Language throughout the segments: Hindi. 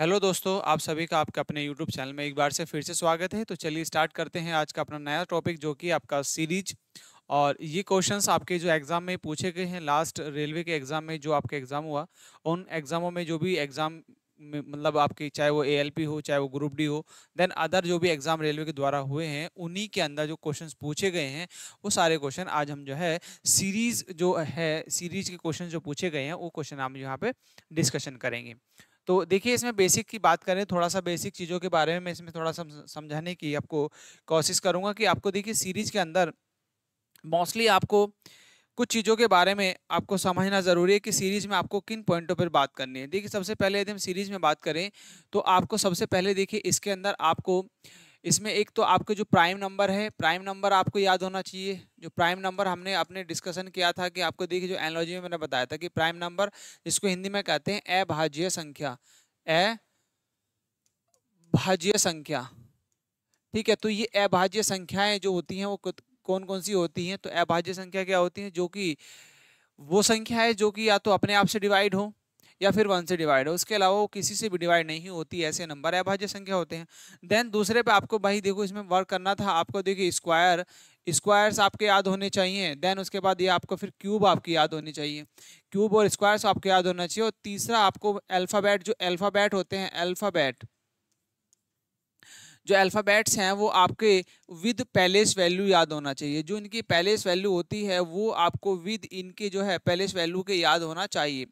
हेलो दोस्तों आप सभी का आपके अपने यूट्यूब चैनल में एक बार से फिर से स्वागत है तो चलिए स्टार्ट करते हैं आज का अपना नया टॉपिक जो कि आपका सीरीज और ये क्वेश्चंस आपके जो एग्ज़ाम में पूछे गए हैं लास्ट रेलवे के एग्ज़ाम में जो आपके एग्ज़ाम हुआ उन एग्ज़ामों में जो भी एग्ज़ाम मतलब आपके चाहे वो ए हो चाहे वो ग्रुप डी हो देन अदर जो भी एग्ज़ाम रेलवे के द्वारा हुए हैं उन्हीं के अंदर जो क्वेश्चंस पूछे गए हैं वो सारे क्वेश्चन आज हम जो है सीरीज़ जो है सीरीज़ के क्वेश्चन जो पूछे गए हैं वो क्वेश्चन हम यहाँ पे डिस्कशन करेंगे तो देखिए इसमें बेसिक की बात करें थोड़ा सा बेसिक चीज़ों के बारे में मैं इसमें थोड़ा सा समझाने की आपको कोशिश करूँगा कि आपको देखिए सीरीज के अंदर मोस्टली आपको कुछ चीज़ों के बारे में आपको समझना ज़रूरी है कि सीरीज़ में आपको किन पॉइंटों पर बात करनी है देखिए सबसे पहले यदि हम सीरीज़ में बात करें तो आपको सबसे पहले देखिए इसके अंदर आपको इसमें एक तो आपके जो प्राइम नंबर है प्राइम नंबर आपको याद होना चाहिए जो प्राइम नंबर हमने अपने डिस्कशन किया था कि आपको देखिए जो एनोलॉजी में मैंने बताया था कि प्राइम नंबर जिसको हिंदी में कहते हैं अभाज्य संख्या ए भाज्य संख्या ठीक है तो ये अभाज्य संख्याएं जो होती हैं वो कौन कौन सी होती हैं तो अभाज्य संख्या क्या होती है जो कि वो संख्या है जो कि या तो अपने आप से डिवाइड हो या फिर वन से डिवाइड है उसके अलावा वो किसी से भी डिवाइड नहीं होती ऐसे नंबर भाज्य संख्या होते हैं देन दूसरे पे आपको भाई देखो इसमें वर्क करना था आपको देखिए स्क्वायर स्क्वायर्स आपके याद होने चाहिए देन उसके बाद ये आपको फिर क्यूब आपकी याद होनी चाहिए क्यूब और स्क्वायर्स आपको याद होना चाहिए और तीसरा आपको अल्फाबैट जो अल्फाबैट होते हैं अल्फ़ाबैट जो अल्फ़ाबेट्स हैं वो आपके विद पैलेस वैल्यू याद होना चाहिए जो इनकी पैलेस वैल्यू होती है वो आपको विद इनके जो है पैलेस वैल्यू के याद होना चाहिए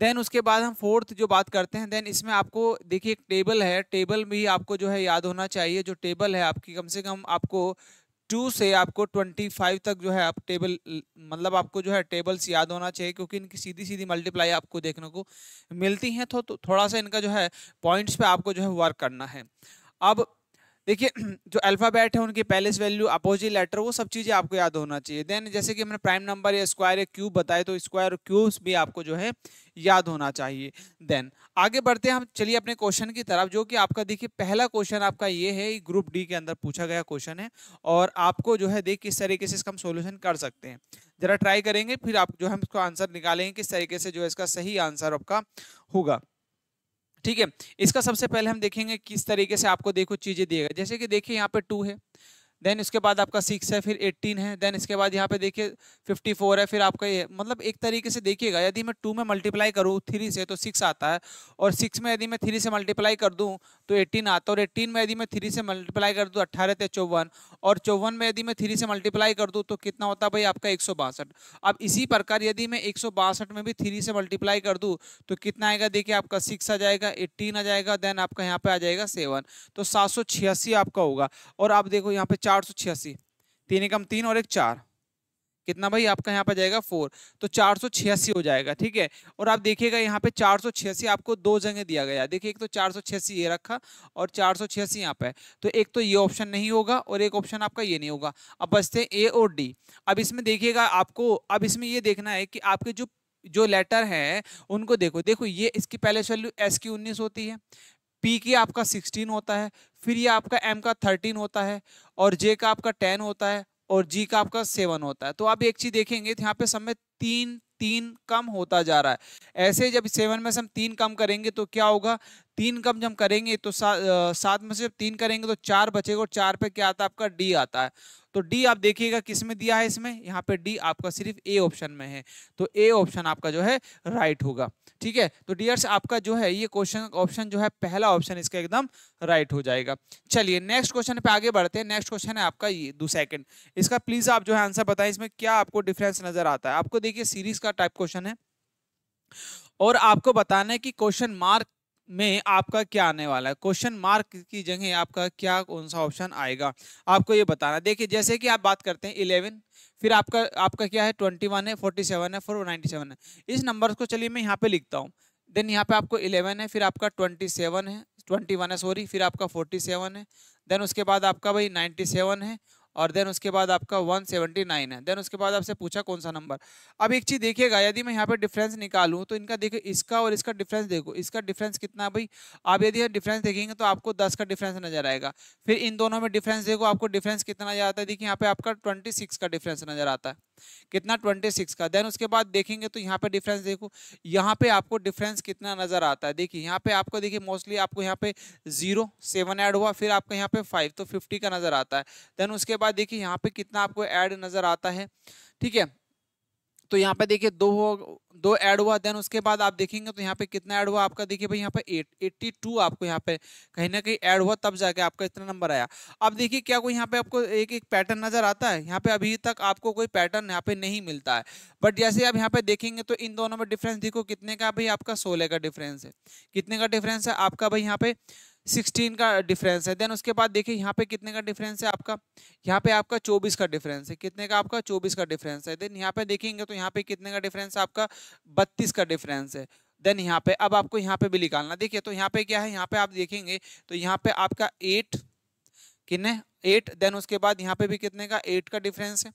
देन उसके बाद हम फोर्थ जो बात करते हैं देन इसमें आपको देखिए एक टेबल है टेबल भी आपको जो है याद होना चाहिए जो टेबल है आपकी कम से कम आपको टू से आपको ट्वेंटी फाइव तक जो है आप टेबल मतलब आपको जो है टेबल्स याद होना चाहिए क्योंकि इनकी सीधी सीधी मल्टीप्लाई आपको देखने को मिलती हैं तो, तो थोड़ा सा इनका जो है पॉइंट्स पे आपको जो है वर्क करना है अब देखिए जो अल्फ़ाबेट है उनके पैलेस वैल्यू अपोजिट लेटर वो सब चीज़ें आपको याद होना चाहिए देन जैसे कि हमने प्राइम नंबर या स्क्वायर या क्यूब बताए तो स्क्वायर और क्यूब्स भी आपको जो है याद होना चाहिए देन आगे बढ़ते हैं हम चलिए अपने क्वेश्चन की तरफ जो कि आपका देखिए पहला क्वेश्चन आपका ये है ग्रुप डी के अंदर पूछा गया क्वेश्चन है और आपको जो है देख किस तरीके से इसका हम सोल्यूशन कर सकते हैं ज़रा ट्राई करेंगे फिर आप जो है इसको आंसर निकालेंगे किस तरीके से जो है इसका सही आंसर आपका होगा ठीक है इसका सबसे पहले हम देखेंगे किस तरीके से आपको देखो चीज़ें दिएगा जैसे कि देखिए यहाँ पे टू है देन इसके बाद आपका सिक्स है फिर एट्टीन है देन इसके बाद यहाँ पे देखिए फिफ्टी फोर है फिर आपका ये मतलब एक तरीके से देखिएगा यदि मैं टू में मल्टीप्लाई करूँ थ्री से तो सिक्स आता है और सिक्स में यदि मैं थ्री से मल्टीप्लाई कर दूँ तो एटीन आता और एटीन में यदि मैं थ्री से मल्टीप्लाई कर दूँ अट्ठारह थे चौवन और चौवन में यदि मैं थ्री से मल्टीप्लाई कर दूँ तो कितना होता भाई आपका एक अब इसी प्रकार यदि मैं एक में भी थ्री से मल्टीप्लाई कर दूँ तो कितना आएगा देखिए आपका सिक्स आ जाएगा एट्टीन आ जाएगा देन आपका यहाँ पर आ जाएगा सेवन तो सात आपका होगा और आप देखो यहाँ पे चार सौ छियासी तीन एकम तीन और एक चार कितना भाई आपका यहाँ पर जाएगा फोर तो चार सौ छियासी हो जाएगा ठीक है और आप देखिएगा यहाँ पे चार सौ छियासी आपको दो जगह दिया गया देखिए एक तो चार सौ छियासी ये रखा और चार सौ छियासी यहाँ पे तो एक तो ये ऑप्शन नहीं होगा और एक ऑप्शन आपका ये नहीं होगा अब बचते हैं ए और डी अब इसमें देखिएगा आपको अब इसमें ये देखना है कि आपके जो जो लेटर है उनको देखो देखो ये इसकी पहले वैल्यू एस की उन्नीस होती है पी की आपका सिक्सटीन होता है फिर ये आपका एम का थर्टीन होता है और जे का आपका टेन होता है और जी का आपका सेवन होता है तो आप एक चीज देखेंगे तो यहाँ पे सब में तीन तीन कम होता जा रहा है ऐसे जब सेवन में से हम तीन कम करेंगे तो क्या होगा तीन कम जब करेंगे तो सा, सात में से जब तीन करेंगे तो चार बचेगा और चार पे क्या आता है आपका डी आता है तो डी आप देखिएगा किस में दिया है इसमें यहाँ पे डी आपका सिर्फ ए ऑप्शन में है तो ए ऑप्शन आपका जो है राइट होगा ठीक है तो डियर्स आपका जो है ये क्वेश्चन ऑप्शन जो है पहला ऑप्शन इसका एकदम राइट हो जाएगा चलिए नेक्स्ट क्वेश्चन पे आगे बढ़ते हैं नेक्स्ट क्वेश्चन है आपका ये दो सेकंड इसका प्लीज आप जो है आंसर बताएं इसमें क्या आपको डिफरेंस नजर आता है आपको देखिए सीरीज का टाइप क्वेश्चन है और आपको बताना है कि क्वेश्चन मार्क में आपका क्या आने वाला है क्वेश्चन मार्क की जगह आपका क्या कौन सा ऑप्शन आएगा आपको ये बताना देखिए जैसे कि आप बात करते हैं इलेवन फिर आपका आपका क्या है ट्वेंटी वन है फोर्टी सेवन है फोर नाइन्टी सेवन है इस नंबर को चलिए मैं यहाँ पे लिखता हूँ देन यहाँ पे आपको इलेवन है फिर आपका ट्वेंटी सेवन है ट्वेंटी वन है सॉरी फिर आपका फोर्टी सेवन है देन उसके बाद आपका भाई नाइन्टी सेवन है और देन उसके बाद आपका 179 है देन उसके बाद आपसे पूछा कौन सा नंबर अब एक चीज़ देखिएगा यदि मैं यहाँ पे डिफरेंस निकालूँ तो इनका देखिए इसका और इसका डिफरेंस देखो इसका डिफरेंस कितना है भाई आप यदि डिफरेंस देखेंगे तो आपको दस का डिफरेंस नजर आएगा फिर इन दोनों में डिफरेंस देखो आपको डिफरेंस कितना नजर आता है देखिए यहाँ पे आपका ट्वेंटी का डिफरेंस नजर आता है कितना सिक्स का देन उसके बाद देखेंगे तो यहाँ पे डिफरेंस देखो यहाँ पे आपको डिफरेंस कितना नज़र आता है देखिए यहाँ पे आपको देखिए मोस्टली आपको यहाँ पे जीरो सेवन ऐड हुआ फिर आपका यहाँ पे फाइव तो फिफ्टी का नज़र आता है देन उसके बाद पास देखिए यहाँ पे कितना आपको ऐड नज़र आता है ठीक है तो यहाँ पे देखिए दो हो दो ऐड हुआ देन उसके बाद आप देखेंगे तो यहाँ पे कितना ऐड हुआ आपका देखिए भाई यहाँ पे एट एट्टी टू आपको यहाँ पे कहीं ना कहीं ऐड हुआ तब जाके आपका इतना नंबर आया अब देखिए क्या कोई यहाँ पे आपको एक एक पैटर्न नज़र आता है यहाँ पे अभी तक आपको कोई पैटर्न यहाँ पे नहीं मिलता है बट जैसे आप यहाँ पे देखेंगे तो इन दोनों में डिफरेंस देखो कितने का भाई आपका सोलह का डिफरेंस है कितने का डिफरेंस है आपका भाई यहाँ पे सिक्सटीन का डिफरेंस है देन उसके बाद देखिए यहाँ पे कितने का डिफरेंस है आपका यहाँ पे आपका चौबीस का डिफरेंस है कितने का आपका चौबीस का डिफरेंस है देन यहाँ पे देखेंगे तो यहाँ पे कितने का डिफरेंस है आपका बत्तीस का डिफरेंस है देन यहाँ पे अब आपको यहाँ पे भी निकालना देखिए तो यहाँ पे क्या है यहाँ पे आप देखेंगे तो यहाँ पे आपका एट कितने एट देन उसके बाद यहाँ पे भी कितने का एट का डिफरेंस है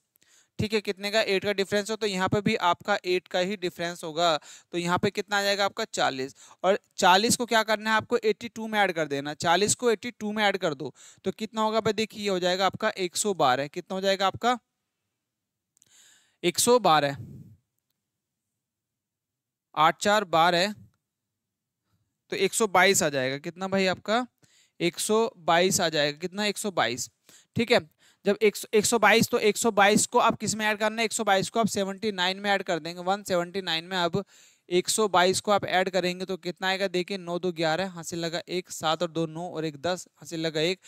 ठीक है कितने का एट का डिफरेंस हो तो यहाँ पे भी आपका एट का ही डिफरेंस होगा तो यहाँ पे कितना आ जाएगा आपका चालीस और चालीस को क्या करना है आपको एट्टी टू में ऐड कर देना चालीस को एट्टी टू में ऐड कर दो तो कितना होगा भाई देखिए हो जाएगा आपका एक सौ बारह कितना हो जाएगा आपका एक सौ बारह आठ चार बारह तो एक सौ बाईस आ जाएगा कितना भाई आपका एक सौ बाईस आ जाएगा कितना एक सौ बाईस ठीक है जब एक, सौ एक सौ बाईस तो एक सौ बाईस को आप किस में ऐड करना है एक सौ बाईस को आप सेवनटी नाइन में ऐड कर देंगे वन सेवनटी नाइन में आप 122 को आप ऐड करेंगे तो कितना आएगा देखिए नौ दो ग्यारह हाँ से लगा एक सात और दो नौ और एक दस हाँ से लगा एक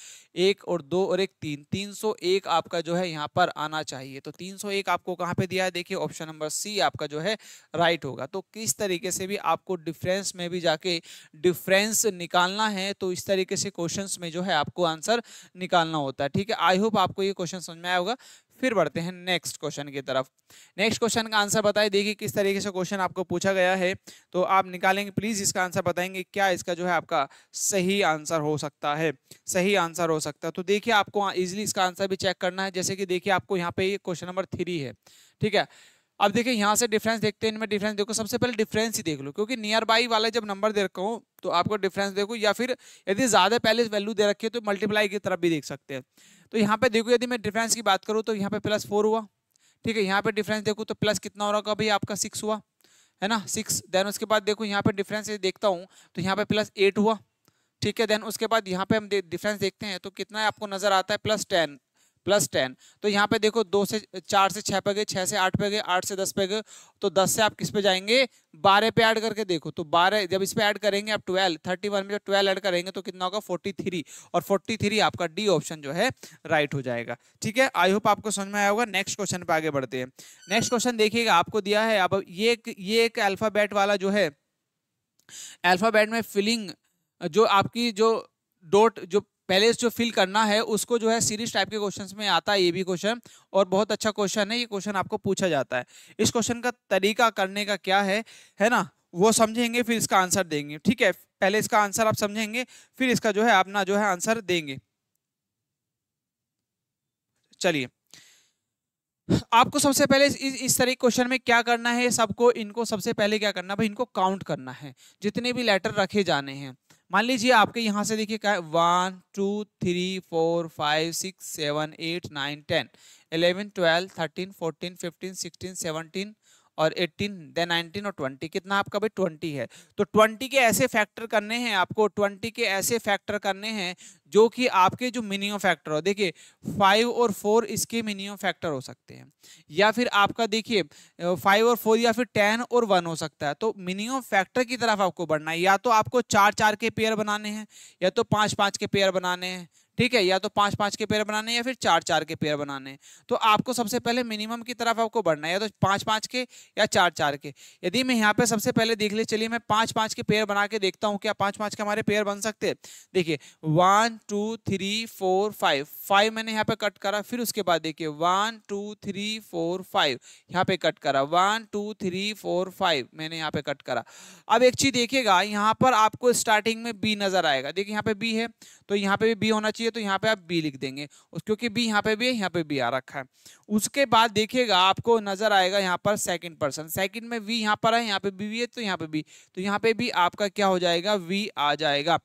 एक और दो और एक तीन तीन सौ एक आपका जो है यहाँ पर आना चाहिए तो तीन सौ एक आपको कहाँ पे दिया है देखिए ऑप्शन नंबर सी आपका जो है राइट होगा तो किस तरीके से भी आपको डिफरेंस में भी जाके डिफरेंस निकालना है तो इस तरीके से क्वेश्चन में जो है आपको आंसर निकालना होता है ठीक है आई होप आपको ये क्वेश्चन समझ में आया होगा फिर बढ़ते हैं नेक्स्ट क्वेश्चन की तरफ नेक्स्ट क्वेश्चन का आंसर बताए देखिए किस तरीके से क्वेश्चन आपको पूछा गया है तो आप निकालेंगे प्लीज़ इसका आंसर बताएंगे क्या इसका जो है आपका सही आंसर हो सकता है सही आंसर हो सकता है तो देखिए आपको इजिली इसका आंसर भी चेक करना है जैसे कि देखिए आपको यहाँ पे क्वेश्चन नंबर थ्री है ठीक है अब देखिए यहाँ से डिफरेंस देखते हैं इनमें डिफरेंस देखो सबसे पहले डिफरेंस ही देख लो क्योंकि नियर बाई वाले जब नंबर दे रखा हूँ तो आपको डिफरेंस देखो या फिर यदि ज़्यादा पहले वैल्यू दे रखी है तो मल्टीप्लाई की तरफ भी देख सकते हैं तो यहाँ पे देखो यदि मैं डिफरेंस की बात करूँ तो यहाँ पे प्लस फोर हुआ ठीक है यहाँ पे डिफरेंस देखो तो प्लस कितना हो रहा होगा भाई आपका सिक्स हुआ है ना सिक्स देन उसके बाद देखो यहाँ पे डिफरेंस देखता हूँ तो यहाँ पे प्लस एट हुआ ठीक है देन उसके बाद यहाँ पे हम डिफरेंस देखते हैं तो कितना है आपको नज़र आता है प्लस टेन प्लस टेन तो यहाँ पे देखो दो से चार से छः पे गए छः से आठ पे गए आठ से दस पे गए तो दस से आप किस पे जाएंगे बारह पे ऐड करके देखो तो बारह जब इस पे ऐड करेंगे आप ट्वेल्व थर्टी वन में जब ट्वेल्व ऐड करेंगे तो कितना होगा फोर्टी थ्री और फोर्टी थ्री आपका डी ऑप्शन जो है राइट हो जाएगा ठीक है आई होप आपको समझ में आया होगा नेक्स्ट क्वेश्चन पर आगे बढ़ते हैं नेक्स्ट क्वेश्चन देखिएगा आपको दिया है अब ये एक ये एक अल्फ़ाबेट वाला जो है अल्फ़ाबेट में फिलिंग जो आपकी जो डोट जो पहले जो फिल करना है उसको जो है सीरीज टाइप के क्वेश्चंस में आता है ये भी क्वेश्चन और बहुत अच्छा क्वेश्चन है ये क्वेश्चन आपको पूछा जाता है इस क्वेश्चन का तरीका करने का क्या है है ना वो समझेंगे फिर इसका आंसर देंगे ठीक है पहले इसका आंसर आप समझेंगे फिर इसका जो है अपना जो है आंसर देंगे चलिए आपको सबसे पहले इस, इस तरह क्वेश्चन में क्या करना है सबको इनको सबसे पहले क्या करना भाई इनको काउंट करना है जितने भी लेटर रखे जाने हैं मान लीजिए आपके यहाँ से देखिए क्या है one two three four five six seven eight nine ten eleven twelve thirteen fourteen fifteen sixteen seventeen और 18 देन 19 और 20 कितना आपका भाई 20 है तो 20 के ऐसे फैक्टर करने हैं आपको 20 के ऐसे फैक्टर करने हैं जो कि आपके जो मिनिमम फैक्टर हो देखिए फाइव और फोर इसके मिनिमम फैक्टर हो सकते हैं या फिर आपका देखिए फाइव और फोर या फिर टेन और वन हो सकता है तो मिनिमम फैक्टर की तरफ आपको बढ़ना है या तो आपको चार चार के पेयर बनाने हैं या तो पाँच पाँच के पेयर बनाने हैं ठीक है या तो पांच पांच के पेयर बनाने या फिर चार चार के पेयर बनाने तो आपको सबसे पहले मिनिमम की तरफ आपको बढ़ना है या तो पांच पांच के या चार चार के यदि मैं यहाँ पे सबसे पहले देख ले चलिए मैं पांच पांच के पेयर बना के देखता हूँ क्या पांच पांच के हमारे पेयर बन सकते हैं देखिए one two three four five five मैंने यहाँ पे कट करा फिर उसके बाद देखिए one two three four five यहाँ पे कट करा one two three four five मैंने यहाँ पे कट करा अब एक चीज देखिएगा यहाँ पर आपको स्टार्टिंग में बी नजर आएगा देखिए यहाँ पे बी है तो यहाँ पे भी बी होना चाहिए चाहिए तो यहाँ पे आप बी लिख देंगे क्योंकि बी यहाँ पे भी है यहाँ पे बी आ रखा है उसके बाद देखिएगा आपको नजर आएगा यहाँ पर सेकंड पर्सन सेकंड में वी यहाँ पर है यहाँ पे बी भी है तो यहाँ पे बी तो यहाँ पे भी आपका क्या हो जाएगा वी आ जाएगा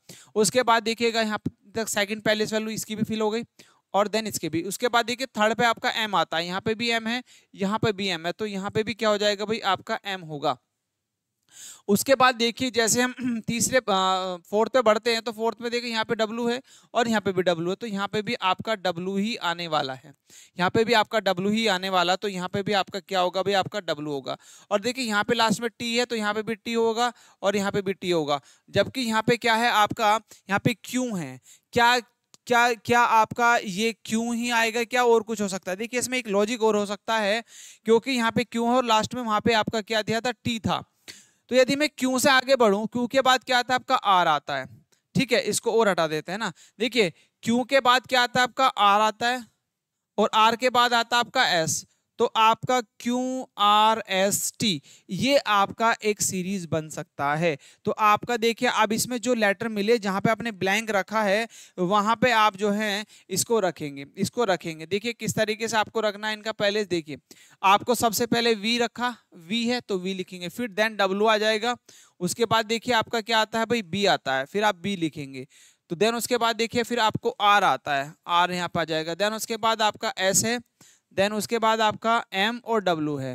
उसके बाद देखिएगा यहाँ तक सेकेंड पैलेस वैल्यू इसकी भी फिल हो गई और देन इसके भी उसके बाद देखिए थर्ड पे आपका एम आता है यहाँ पे भी एम है यहाँ पे भी एम है तो यहाँ पे भी क्या हो जाएगा भाई आपका एम होगा उसके बाद देखिए जैसे हम तीसरे फोर्थ पे बढ़ते हैं तो फोर्थ में देखिए यहाँ पे W है और यहाँ पे भी W है तो यहाँ पे भी आपका W ही आने वाला है यहाँ पे भी आपका W ही आने वाला तो यहाँ पे भी आपका क्या होगा भाई आपका डब्लू होगा और देखिए यहाँ पे लास्ट में टी है तो यहाँ पे भी टी होगा और यहाँ पे भी टी होगा जबकि यहाँ पे क्या है आपका यहाँ पे क्यू है क्या क्या क्या आपका ये क्यों ही आएगा क्या और कुछ हो सकता है देखिए इसमें एक लॉजिक और हो सकता है क्योंकि यहाँ पे क्यों है और लास्ट में वहाँ पे आपका क्या दिया था टी था तो यदि मैं क्यों से आगे बढ़ू क्यों के बाद क्या आता है आपका आर आता है ठीक है इसको और हटा देते हैं ना देखिए क्यों के बाद क्या आता है आपका आर आता है और आर के बाद आता है आपका एस तो आपका क्यू आर एस टी ये आपका एक सीरीज बन सकता है तो आपका देखिए अब इसमें जो लेटर मिले जहाँ पे आपने ब्लैंक रखा है वहाँ पे आप जो है इसको रखेंगे इसको रखेंगे देखिए किस तरीके से आपको रखना है इनका पहले देखिए आपको सबसे पहले वी रखा वी है तो वी लिखेंगे फिर देन डब्लू आ जाएगा उसके बाद देखिए आपका क्या आता है भाई बी आता है फिर आप बी लिखेंगे तो देन उसके बाद देखिए फिर आपको आर आता है आर यहाँ पर आ जाएगा देन उसके बाद आपका एस है देन उसके बाद आपका एम और डब्ल्यू है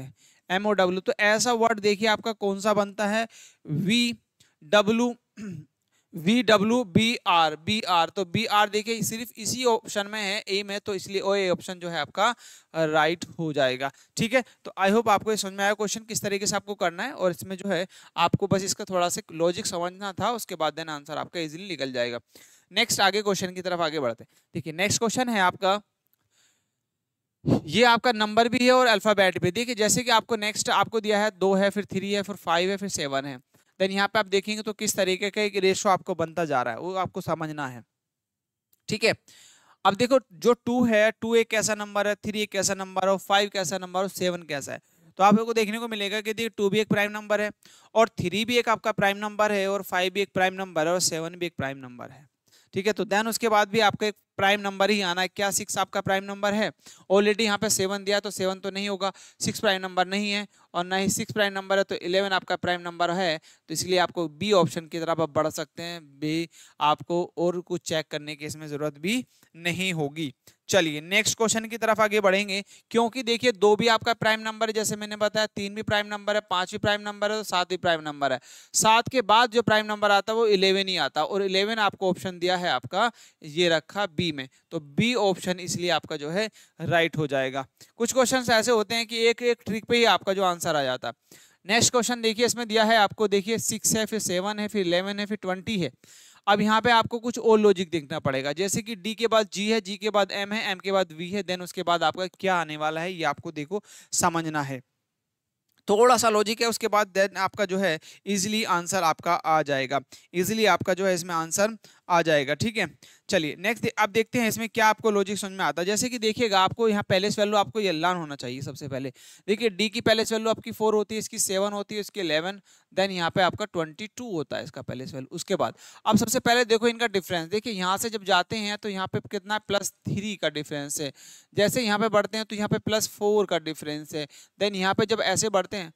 एम और डब्ल्यू तो ऐसा वर्ड देखिए आपका कौन सा बनता है V W V W B R B R तो बी आर देखिए सिर्फ इसी ऑप्शन में है ए में तो इसलिए ओ ए ऑप्शन जो है आपका राइट हो जाएगा ठीक है तो आई होप आपको ये समझ में आया क्वेश्चन किस तरीके से आपको करना है और इसमें जो है आपको बस इसका थोड़ा सा लॉजिक समझना था उसके बाद देन आंसर आपका इजिली निकल जाएगा नेक्स्ट आगे क्वेश्चन की तरफ आगे बढ़ते देखिए नेक्स्ट क्वेश्चन है आपका ये आपका नंबर भी है और अल्फ़ाबेट भी देखिए जैसे कि आपको नेक्स्ट आपको दिया है दो है फिर थ्री है फिर फाइव है फिर सेवन है देन यहाँ पे आप देखेंगे तो किस तरीके का एक रेशो आपको बनता जा रहा है वो आपको समझना है ठीक है अब देखो जो टू है टू एक कैसा नंबर है थ्री एक कैसा नंबर है फाइव कैसा नंबर और सेवन कैसा है तो आप को देखने को मिलेगा कि देखिए टू भी एक प्राइम नंबर है और थ्री भी एक आपका प्राइम नंबर है और फाइव भी एक प्राइम नंबर है और सेवन भी एक प्राइम नंबर है ठीक है तो देन उसके बाद भी आपका एक प्राइम नंबर ही आना है क्या सिक्स आपका प्राइम नंबर है ऑलरेडी यहाँ पे सेवन दिया तो सेवन तो नहीं होगा सिक्स प्राइम नंबर नहीं है और ना ही सिक्स प्राइम नंबर है तो इलेवन आपका प्राइम नंबर है तो इसलिए आपको बी ऑप्शन की तरफ आप बढ़ सकते हैं बी आपको और कुछ चेक करने की इसमें ज़रूरत भी नहीं होगी चलिए नेक्स्ट क्वेश्चन की तरफ आगे बढ़ेंगे क्योंकि देखिए दो भी आपका प्राइम नंबर है जैसे मैंने बताया तीन भी प्राइम नंबर है पांच भी प्राइम नंबर है तो सात भी प्राइम नंबर है सात के बाद जो प्राइम नंबर आता है वो इलेवन ही आता और इलेवन आपको ऑप्शन दिया है आपका ये रखा बी में तो बी ऑप्शन इसलिए आपका जो है राइट हो जाएगा कुछ क्वेश्चन ऐसे होते हैं कि एक एक ट्रिक पर ही आपका जो आंसर आ जाता है नेक्स्ट क्वेश्चन देखिए इसमें दिया है आपको देखिए सिक्स है फिर सेवन है फिर इलेवन है फिर ट्वेंटी है अब यहाँ पे आपको कुछ और लॉजिक देखना पड़ेगा जैसे कि डी के बाद जी है जी के बाद एम है एम के बाद वी है देन उसके बाद आपका क्या आने वाला है ये आपको देखो समझना है थोड़ा सा लॉजिक है उसके बाद देन आपका जो है इजीली आंसर आपका आ जाएगा इजीली आपका जो है इसमें आंसर आ जाएगा ठीक है चलिए नेक्स्ट अब देखते हैं इसमें क्या आपको लॉजिक समझ में आता है जैसे कि देखिएगा आपको यहाँ पैलेस वैल्यू आपको यल्लान होना चाहिए सबसे पहले देखिए डी की पैलेस वैल्यू आपकी फोर होती है इसकी सेवन होती है इसकी इलेवन देन यहाँ पे आपका ट्वेंटी टू होता है इसका पैलेस वैल्यू उसके बाद अब सबसे पहले देखो इनका डिफरेंस देखिए यहाँ से जब जाते हैं तो यहाँ पे कितना प्लस थ्री का डिफरेंस है जैसे यहाँ पे बढ़ते हैं तो यहाँ पे प्लस फोर का डिफरेंस है देन यहाँ पे जब ऐसे बढ़ते हैं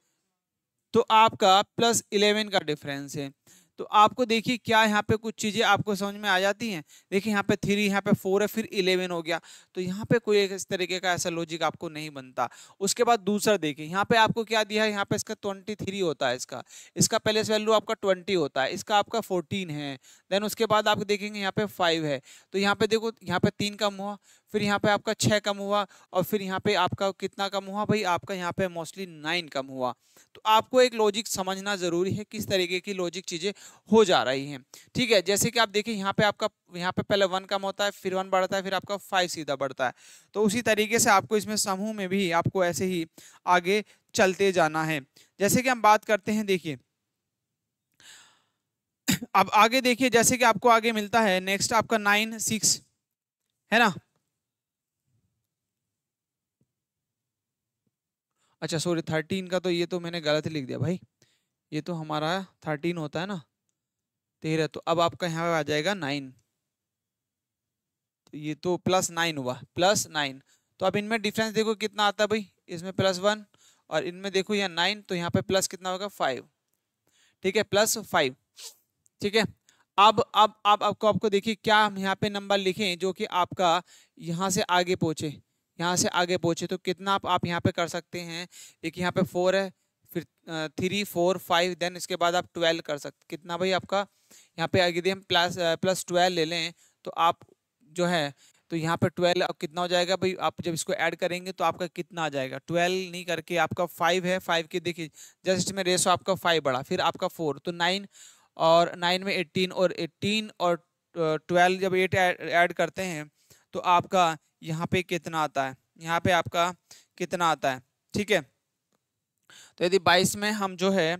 तो आपका प्लस इलेवन का डिफरेंस है तो आपको देखिए क्या यहाँ पे कुछ चीज़ें आपको समझ में आ जाती हैं देखिए यहाँ पे थ्री यहाँ पे फोर है फिर इलेवन हो गया तो यहाँ पे कोई इस तरीके का ऐसा लॉजिक आपको नहीं बनता उसके बाद दूसरा देखिए यहाँ पे आपको क्या दिया है यहाँ पे इसका ट्वेंटी थ्री होता है इसका इसका पैलेस वैल्यू आपका ट्वेंटी होता है इसका आपका फोर्टीन है देन उसके बाद आप देखेंगे यहाँ पे फाइव है तो यहाँ पे देखो यहाँ पे तीन कम हुआ फिर यहाँ पे आपका छः कम हुआ और फिर यहाँ पे आपका कितना कम हुआ भाई आपका यहाँ पे मोस्टली नाइन कम हुआ तो आपको एक लॉजिक समझना ज़रूरी है किस तरीके की लॉजिक चीज़ें हो जा रही है ठीक है जैसे कि आप देखिए यहाँ पे आपका यहाँ पे पहले वन कम होता है फिर वन बढ़ता है फिर आपका फाइव सीधा बढ़ता है तो उसी तरीके से आपको इसमें समूह में भी आपको ऐसे ही आगे चलते जाना है जैसे कि हम बात करते हैं देखिए अब आगे देखिए जैसे कि आपको आगे मिलता है नेक्स्ट आपका नाइन सिक्स है ना अच्छा सॉरी थर्टीन का तो ये तो मैंने गलत लिख दिया भाई ये तो हमारा थर्टीन होता है ना तेरह तो अब आपका यहाँ पे आ जाएगा नाइन तो ये तो प्लस नाइन हुआ प्लस नाइन तो अब इनमें डिफरेंस देखो कितना आता है भाई इसमें प्लस वन और इनमें देखो यहाँ नाइन तो यहाँ पे प्लस कितना होगा फाइव ठीक है प्लस फाइव ठीक है अब अब अब आपको आपको देखिए क्या हम यहाँ पे नंबर लिखें जो कि आपका यहाँ से आगे पहुँचे यहाँ से आगे पहुँचे तो कितना आप, आप यहाँ पे कर सकते हैं देखिए यहाँ पे फोर है फिर थ्री फोर फाइव देन इसके बाद आप ट्वेल्व कर सकते कितना भाई आपका यहाँ पे यदि हम प्लस प्लस ट्वेल्व ले लें तो आप जो है तो यहाँ पर ट्वेल्व अब कितना हो जाएगा भाई आप जब इसको ऐड करेंगे तो आपका कितना आ जाएगा ट्वेल्व नहीं करके आपका फाइव है फाइव के देखिए जस्ट इसमें रेसो आपका फाइव बढ़ा फिर आपका फोर तो नाइन और नाइन में एट्टीन और एट्टीन और ट्वेल्व जब एट ऐड करते हैं तो आपका यहाँ पे कितना आता है यहाँ पे आपका कितना आता है ठीक है तो यदि 22 में हम जो है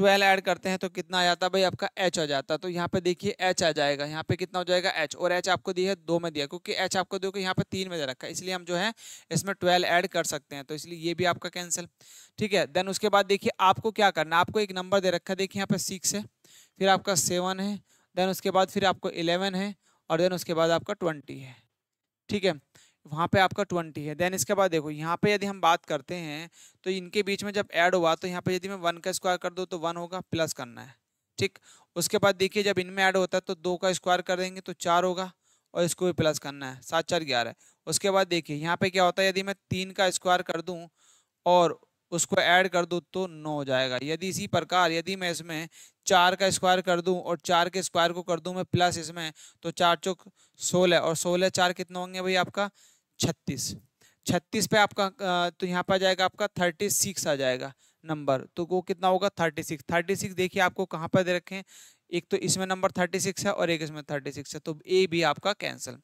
12 ऐड करते हैं तो कितना आ जाता है भाई आपका एच आ जाता तो यहाँ पे देखिए एच आ जाएगा यहाँ पे कितना हो जाएगा एच और एच आपको दिया है दो में दिया क्योंकि एच आपको दो यहाँ पे तीन में दे रखा है इसलिए हम जो है इसमें 12 ऐड कर सकते हैं तो इसलिए ये भी आपका कैंसिल ठीक है देन उसके बाद देखिए आपको क्या करना आपको एक नंबर दे रखा है देखिए यहाँ पे सिक्स है फिर आपका सेवन है देन उसके बाद फिर आपको इलेवन है और देन उसके बाद आपका ट्वेंटी है ठीक है वहाँ पे आपका ट्वेंटी है देन इसके बाद देखो यहाँ पे यदि हम बात करते हैं तो इनके बीच में जब ऐड हुआ तो यहाँ पे यदि मैं वन का स्क्वायर कर दूँ तो वन होगा प्लस करना है ठीक उसके बाद देखिए जब इनमें ऐड होता है तो दो का स्क्वायर कर देंगे तो चार होगा और इसको भी प्लस करना है सात चार ग्यारह उसके बाद देखिए यहाँ पे क्या होता है यदि मैं तीन का स्क्वायर कर दूँ और उसको ऐड कर दूँ तो नौ हो जाएगा यदि इसी प्रकार यदि मैं इसमें चार का स्क्वायर कर दूँ और चार के स्क्वायर को कर दूँ मैं प्लस इसमें तो चार चौक सोलह और सोलह चार कितना होंगे भाई आपका छत्तीस छत्तीस पे आपका तो यहाँ पर आ जाएगा आपका थर्टी सिक्स आ जाएगा नंबर तो वो कितना होगा थर्टी सिक्स थर्टी सिक्स देखिए आपको कहाँ पर दे रखे हैं एक तो इसमें नंबर थर्टी सिक्स है और एक इसमें थर्टी सिक्स है तो ए भी आपका कैंसिल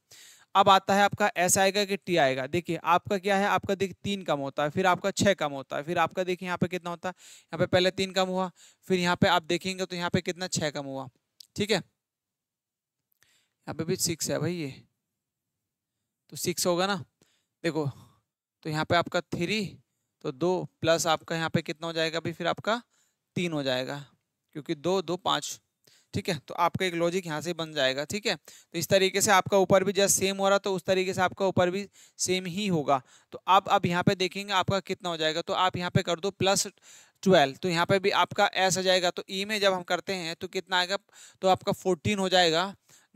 अब आता है आपका एस आएगा कि टी आएगा देखिए आपका क्या है आपका देखिए तीन कम होता है फिर आपका छः कम होता है फिर आपका देखिए यहाँ पे कितना होता है यहाँ पे पहले तीन कम हुआ फिर यहाँ पे आप देखेंगे तो यहाँ पे कितना छः कम हुआ ठीक है यहाँ पे भी सिक्स है भाई ये तो सिक्स होगा ना देखो तो यहाँ पे आपका थ्री तो दो प्लस आपका यहाँ पे कितना हो जाएगा अभी फिर आपका तीन हो जाएगा क्योंकि दो दो पाँच ठीक है तो आपका एक लॉजिक यहाँ से बन जाएगा ठीक है तो इस तरीके से आपका ऊपर भी जैसे सेम हो रहा तो उस तरीके से आपका ऊपर भी सेम ही होगा तो आप अब यहाँ पे देखेंगे आपका कितना हो जाएगा तो आप यहाँ पे कर दो प्लस ट्वेल्व तो यहाँ पे भी आपका एस आ जाएगा तो ई e में जब हम करते हैं तो कितना आएगा तो आपका फोर्टीन हो जाएगा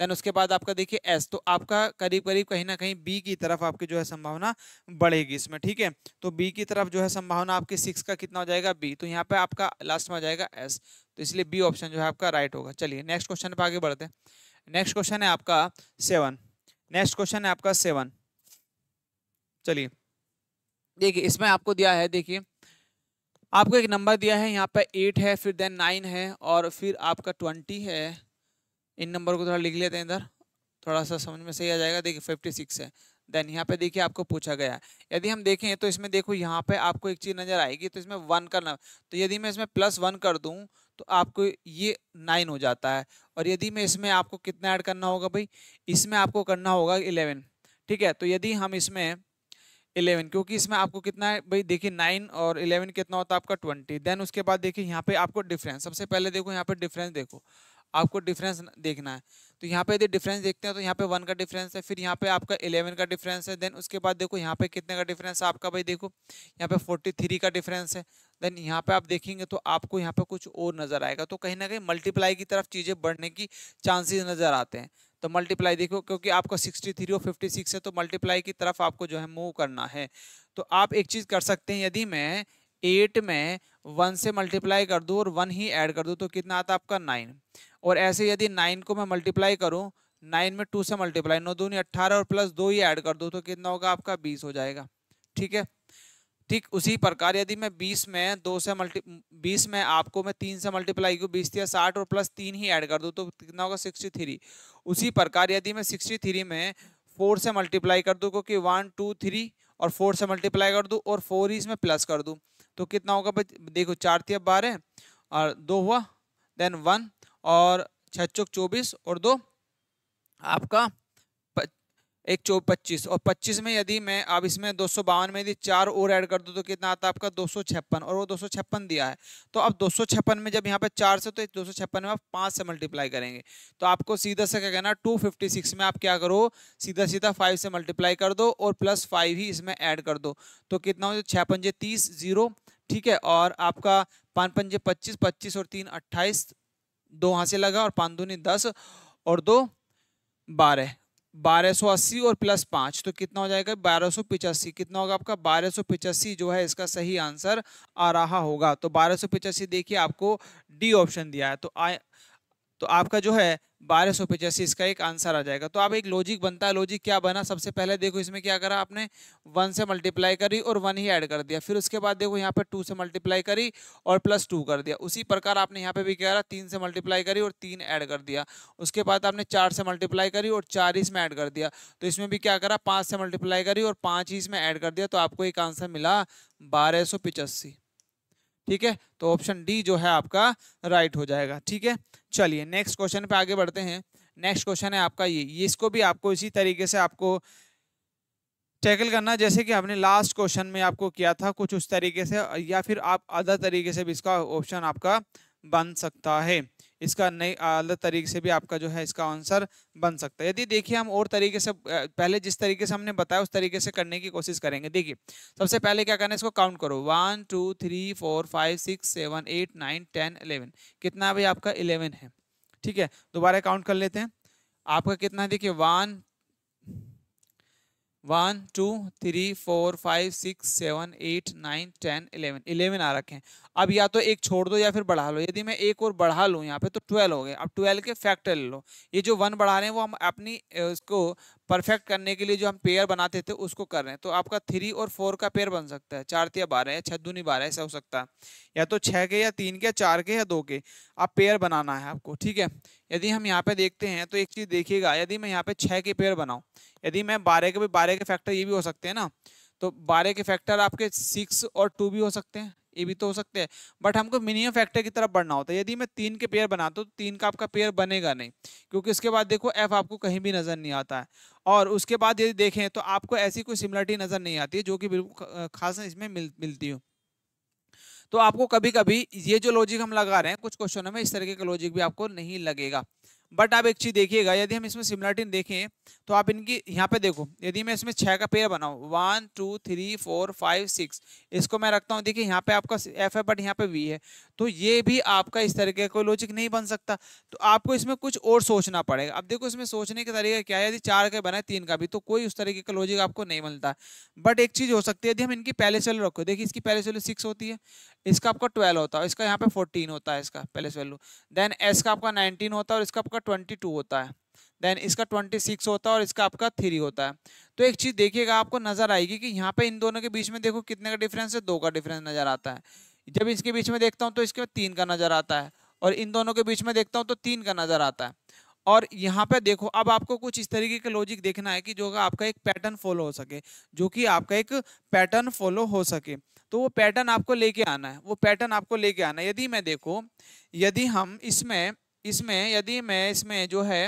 देन उसके बाद आपका देखिए एस तो आपका करीब करीब कहीं ना कहीं बी की तरफ आपकी जो है संभावना बढ़ेगी इसमें ठीक है तो बी की तरफ जो है संभावना आपकी सिक्स का कितना हो जाएगा बी तो यहाँ पे आपका लास्ट में आ जाएगा एस तो इसलिए बी ऑप्शन जो है आपका राइट होगा चलिए नेक्स्ट क्वेश्चन पर आगे बढ़ते हैं नेक्स्ट क्वेश्चन है आपका सेवन नेक्स्ट क्वेश्चन है आपका सेवन चलिए देखिए इसमें आपको दिया है देखिए आपको एक नंबर दिया है यहाँ पे एट है फिर देन नाइन है और फिर आपका ट्वेंटी है इन नंबर को थोड़ा लिख लेते हैं इधर थोड़ा सा समझ में सही आ जाएगा देखिए फिफ्टी सिक्स है देन यहाँ पे देखिए आपको पूछा गया यदि हम देखें तो इसमें देखो यहाँ पे आपको एक चीज़ नज़र आएगी तो इसमें वन करना तो यदि मैं इसमें प्लस वन कर दूँ तो आपको ये नाइन हो जाता है और यदि मैं इसमें आपको कितना ऐड करना होगा भाई इसमें आपको करना होगा इलेवन ठीक है तो यदि हम इसमें इलेवन क्योंकि इसमें आपको कितना है भाई देखिए नाइन और इलेवन कितना होता है आपका ट्वेंटी देन उसके बाद देखिए यहाँ पे आपको डिफरेंस सबसे पहले देखो यहाँ पे डिफरेंस देखो आपको डिफरेंस देखना है तो यहाँ पे यदि डिफरेंस देखते हैं तो यहाँ पे वन का डिफरेंस है फिर यहाँ पे आपका इलेवन का डिफरेंस है देन उसके बाद देखो यहाँ पे कितने का डिफरेंस है आपका भाई देखो यहाँ पे फोर्टी थ्री का डिफरेंस है देन यहाँ पे आप देखेंगे तो आपको यहाँ पे कुछ और नज़र आएगा तो कहीं ना कहीं मल्टीप्लाई की तरफ चीज़ें बढ़ने की चांसेज नज़र आते हैं तो मल्टीप्लाई देखो क्योंकि आपका सिक्सटी थ्री और फिफ्टी सिक्स है तो मल्टीप्लाई की तरफ आपको जो है मूव करना है तो आप एक चीज़ कर सकते हैं यदि मैं एट में वन से मल्टीप्लाई कर दूँ और वन ही ऐड कर दूँ तो कितना आता है आपका नाइन और ऐसे यदि नाइन को मैं मल्टीप्लाई करूँ नाइन में टू से मल्टीप्लाई नौ दूनी अट्ठारह और प्लस दो ही ऐड कर दूँ तो कितना होगा आपका बीस हो जाएगा ठीक है ठीक उसी प्रकार यदि मैं बीस में दो से मल्टी बीस में आपको मैं तीन से मल्टीप्लाई करूँ बीस या साठ और प्लस तीन ही ऐड कर दूँ तो कितना होगा सिक्सटी थ्री उसी प्रकार यदि मैं सिक्सटी थ्री में फोर से मल्टीप्लाई कर दूँ क्योंकि वन टू थ्री और फोर से मल्टीप्लाई कर दूँ और फोर ही इसमें प्लस कर दूँ तो कितना होगा देखो चार अब बारह और दो हुआ देन वन और छः चौक चौबीस और दो आपका एक चौ पच्चीस और पच्चीस में यदि मैं अब इसमें दो सौ बावन में यदि चार और ऐड कर दूँ तो कितना आता है आपका दो सौ छप्पन और वो दो सौ छप्पन दिया है तो अब दो सौ छप्पन में जब यहाँ पर चार से तो दो सौ छप्पन में आप पाँच से मल्टीप्लाई करेंगे तो आपको सीधा से क्या कहना टू फिफ्टी सिक्स में आप क्या करो सीधा सीधा फाइव से मल्टीप्लाई कर दो और प्लस फाइव ही इसमें ऐड कर दो तो कितना हो छः पंजे तीस जीरो ठीक है और आपका पाँच पंजे पच्चीस पच्चीस और तीन अट्ठाईस दो हाँ से लगा और पाँच दूनी दस और दो बारह 1280 और प्लस पाँच तो कितना हो जाएगा बारह पिचासी कितना होगा आपका बारह पिचासी जो है इसका सही आंसर आ रहा होगा तो बारह पिचासी देखिए आपको डी ऑप्शन दिया है तो आ तो आपका जो है बारह सौ पचासी इसका एक आंसर आ जाएगा तो आप एक लॉजिक बनता है लॉजिक क्या बना सबसे पहले देखो इसमें क्या करा आपने वन से मल्टीप्लाई करी और वन ही ऐड कर दिया फिर उसके बाद देखो यहाँ पे टू से मल्टीप्लाई करी और प्लस टू कर दिया उसी प्रकार आपने यहाँ पे भी क्या करा तीन से मल्टीप्लाई करी और तीन ऐड कर दिया उसके बाद आपने चार से मल्टीप्लाई करी और चार इसमें ऐड कर दिया तो इसमें भी क्या करा पाँच से मल्टीप्लाई करी और पाँच ही इसमें ऐड कर दिया तो आपको एक आंसर मिला बारह ठीक है तो ऑप्शन डी जो है आपका राइट हो जाएगा ठीक है चलिए नेक्स्ट क्वेश्चन पे आगे बढ़ते हैं नेक्स्ट क्वेश्चन है आपका ये ये इसको भी आपको इसी तरीके से आपको टैकल करना जैसे कि हमने लास्ट क्वेश्चन में आपको किया था कुछ उस तरीके से या फिर आप अदर तरीके से भी इसका ऑप्शन आपका बन सकता है इसका नई अलग तरीके से भी आपका जो है इसका आंसर बन सकता है यदि देखिए हम और तरीके से पहले जिस तरीके से हमने बताया उस तरीके से करने की कोशिश करेंगे देखिए सबसे पहले क्या करना है इसको काउंट करो one two three four five six seven eight nine ten eleven कितना भाई आपका इलेवन है ठीक है दोबारा काउंट कर लेते हैं आपका कितना है देखिए one one two three four five six seven eight nine ten eleven eleven आ रखे हैं अब या तो एक छोड़ दो या फिर बढ़ा लो यदि मैं एक और बढ़ा लूँ यहाँ पे तो ट्वेल्व हो गए अब ट्वेल्व के फैक्टर ले लो ये जो वन बढ़ा रहे हैं वो हम अपनी उसको परफेक्ट करने के लिए जो हम पेयर बनाते थे उसको कर रहे हैं तो आपका थ्री और फोर का पेयर बन सकता है चार या बारह या छः दूनी बारह ऐसा हो सकता है या तो छः के या तीन के या चार के या दो के आप पेयर बनाना है आपको ठीक है यदि हम यहाँ पे देखते हैं तो एक चीज़ देखिएगा यदि मैं यहाँ पे छः के पेयर बनाऊँ यदि मैं बारह के भी बारह के फैक्टर ये भी हो सकते हैं ना तो बारह के फैक्टर आपके सिक्स और टू भी हो सकते हैं ये भी तो हो सकते हैं बट हमको मिनिमम फैक्टर की तरफ बढ़ना होता है यदि मैं तीन के पेयर बनाता हूँ तो तीन का आपका पेयर बनेगा नहीं क्योंकि उसके बाद देखो एफ आपको कहीं भी नज़र नहीं आता है और उसके बाद यदि देखें तो आपको ऐसी कोई सिमिलरिटी नज़र नहीं आती है जो कि बिल्कुल खास इसमें मिल मिलती हूँ तो आपको कभी कभी ये जो लॉजिक हम लगा रहे हैं कुछ क्वेश्चनों में इस तरीके का लॉजिक भी आपको नहीं लगेगा बट आप एक चीज़ देखिएगा यदि हम इसमें सिमिलरिटी देखें तो आप इनकी यहाँ पे देखो यदि मैं इसमें छः का पेयर बनाऊँ one two three four five six इसको मैं रखता हूँ देखिए यहाँ पे आपका एफ है बट यहाँ पे वी है तो ये भी आपका इस तरीके का लॉजिक नहीं बन सकता तो आपको इसमें कुछ और सोचना पड़ेगा अब देखो इसमें सोचने का तरीका क्या है यदि चार का बनाए तीन का भी तो कोई उस तरीके का लॉजिक आपको नहीं मिलता बट एक चीज़ हो सकती है यदि हम इनकी पहले वैल्यू रखो देखिए इसकी पहले वैल्यू सिक्स होती है इसका आपका ट्वेल्व होता है इसका यहाँ पे फोर्टीन होता है इसका पहले वैल्यू देन एस का आपका नाइनटीन होता है और इसका आपका ट्वेंटी टू होता है देन इसका ट्वेंटी सिक्स होता है और इसका आपका थ्री होता है तो एक चीज़ देखिएगा आपको नज़र आएगी कि यहाँ पे इन दोनों के बीच में देखो कितने का डिफरेंस है दो का डिफरेंस नज़र आता है जब इसके बीच में देखता हूँ तो इसके तीन का नज़र आता है और इन दोनों के बीच में देखता हूँ तो तीन का नज़र आता है और यहाँ पे देखो अब आपको कुछ इस तरीके का लॉजिक देखना है कि जो आपका एक पैटर्न फॉलो हो सके जो कि आपका एक पैटर्न फॉलो हो सके तो वो पैटर्न आपको लेके आना है वो पैटर्न आपको लेके आना है यदि मैं देखो यदि हम इसमें इसमें यदि मैं इसमें जो है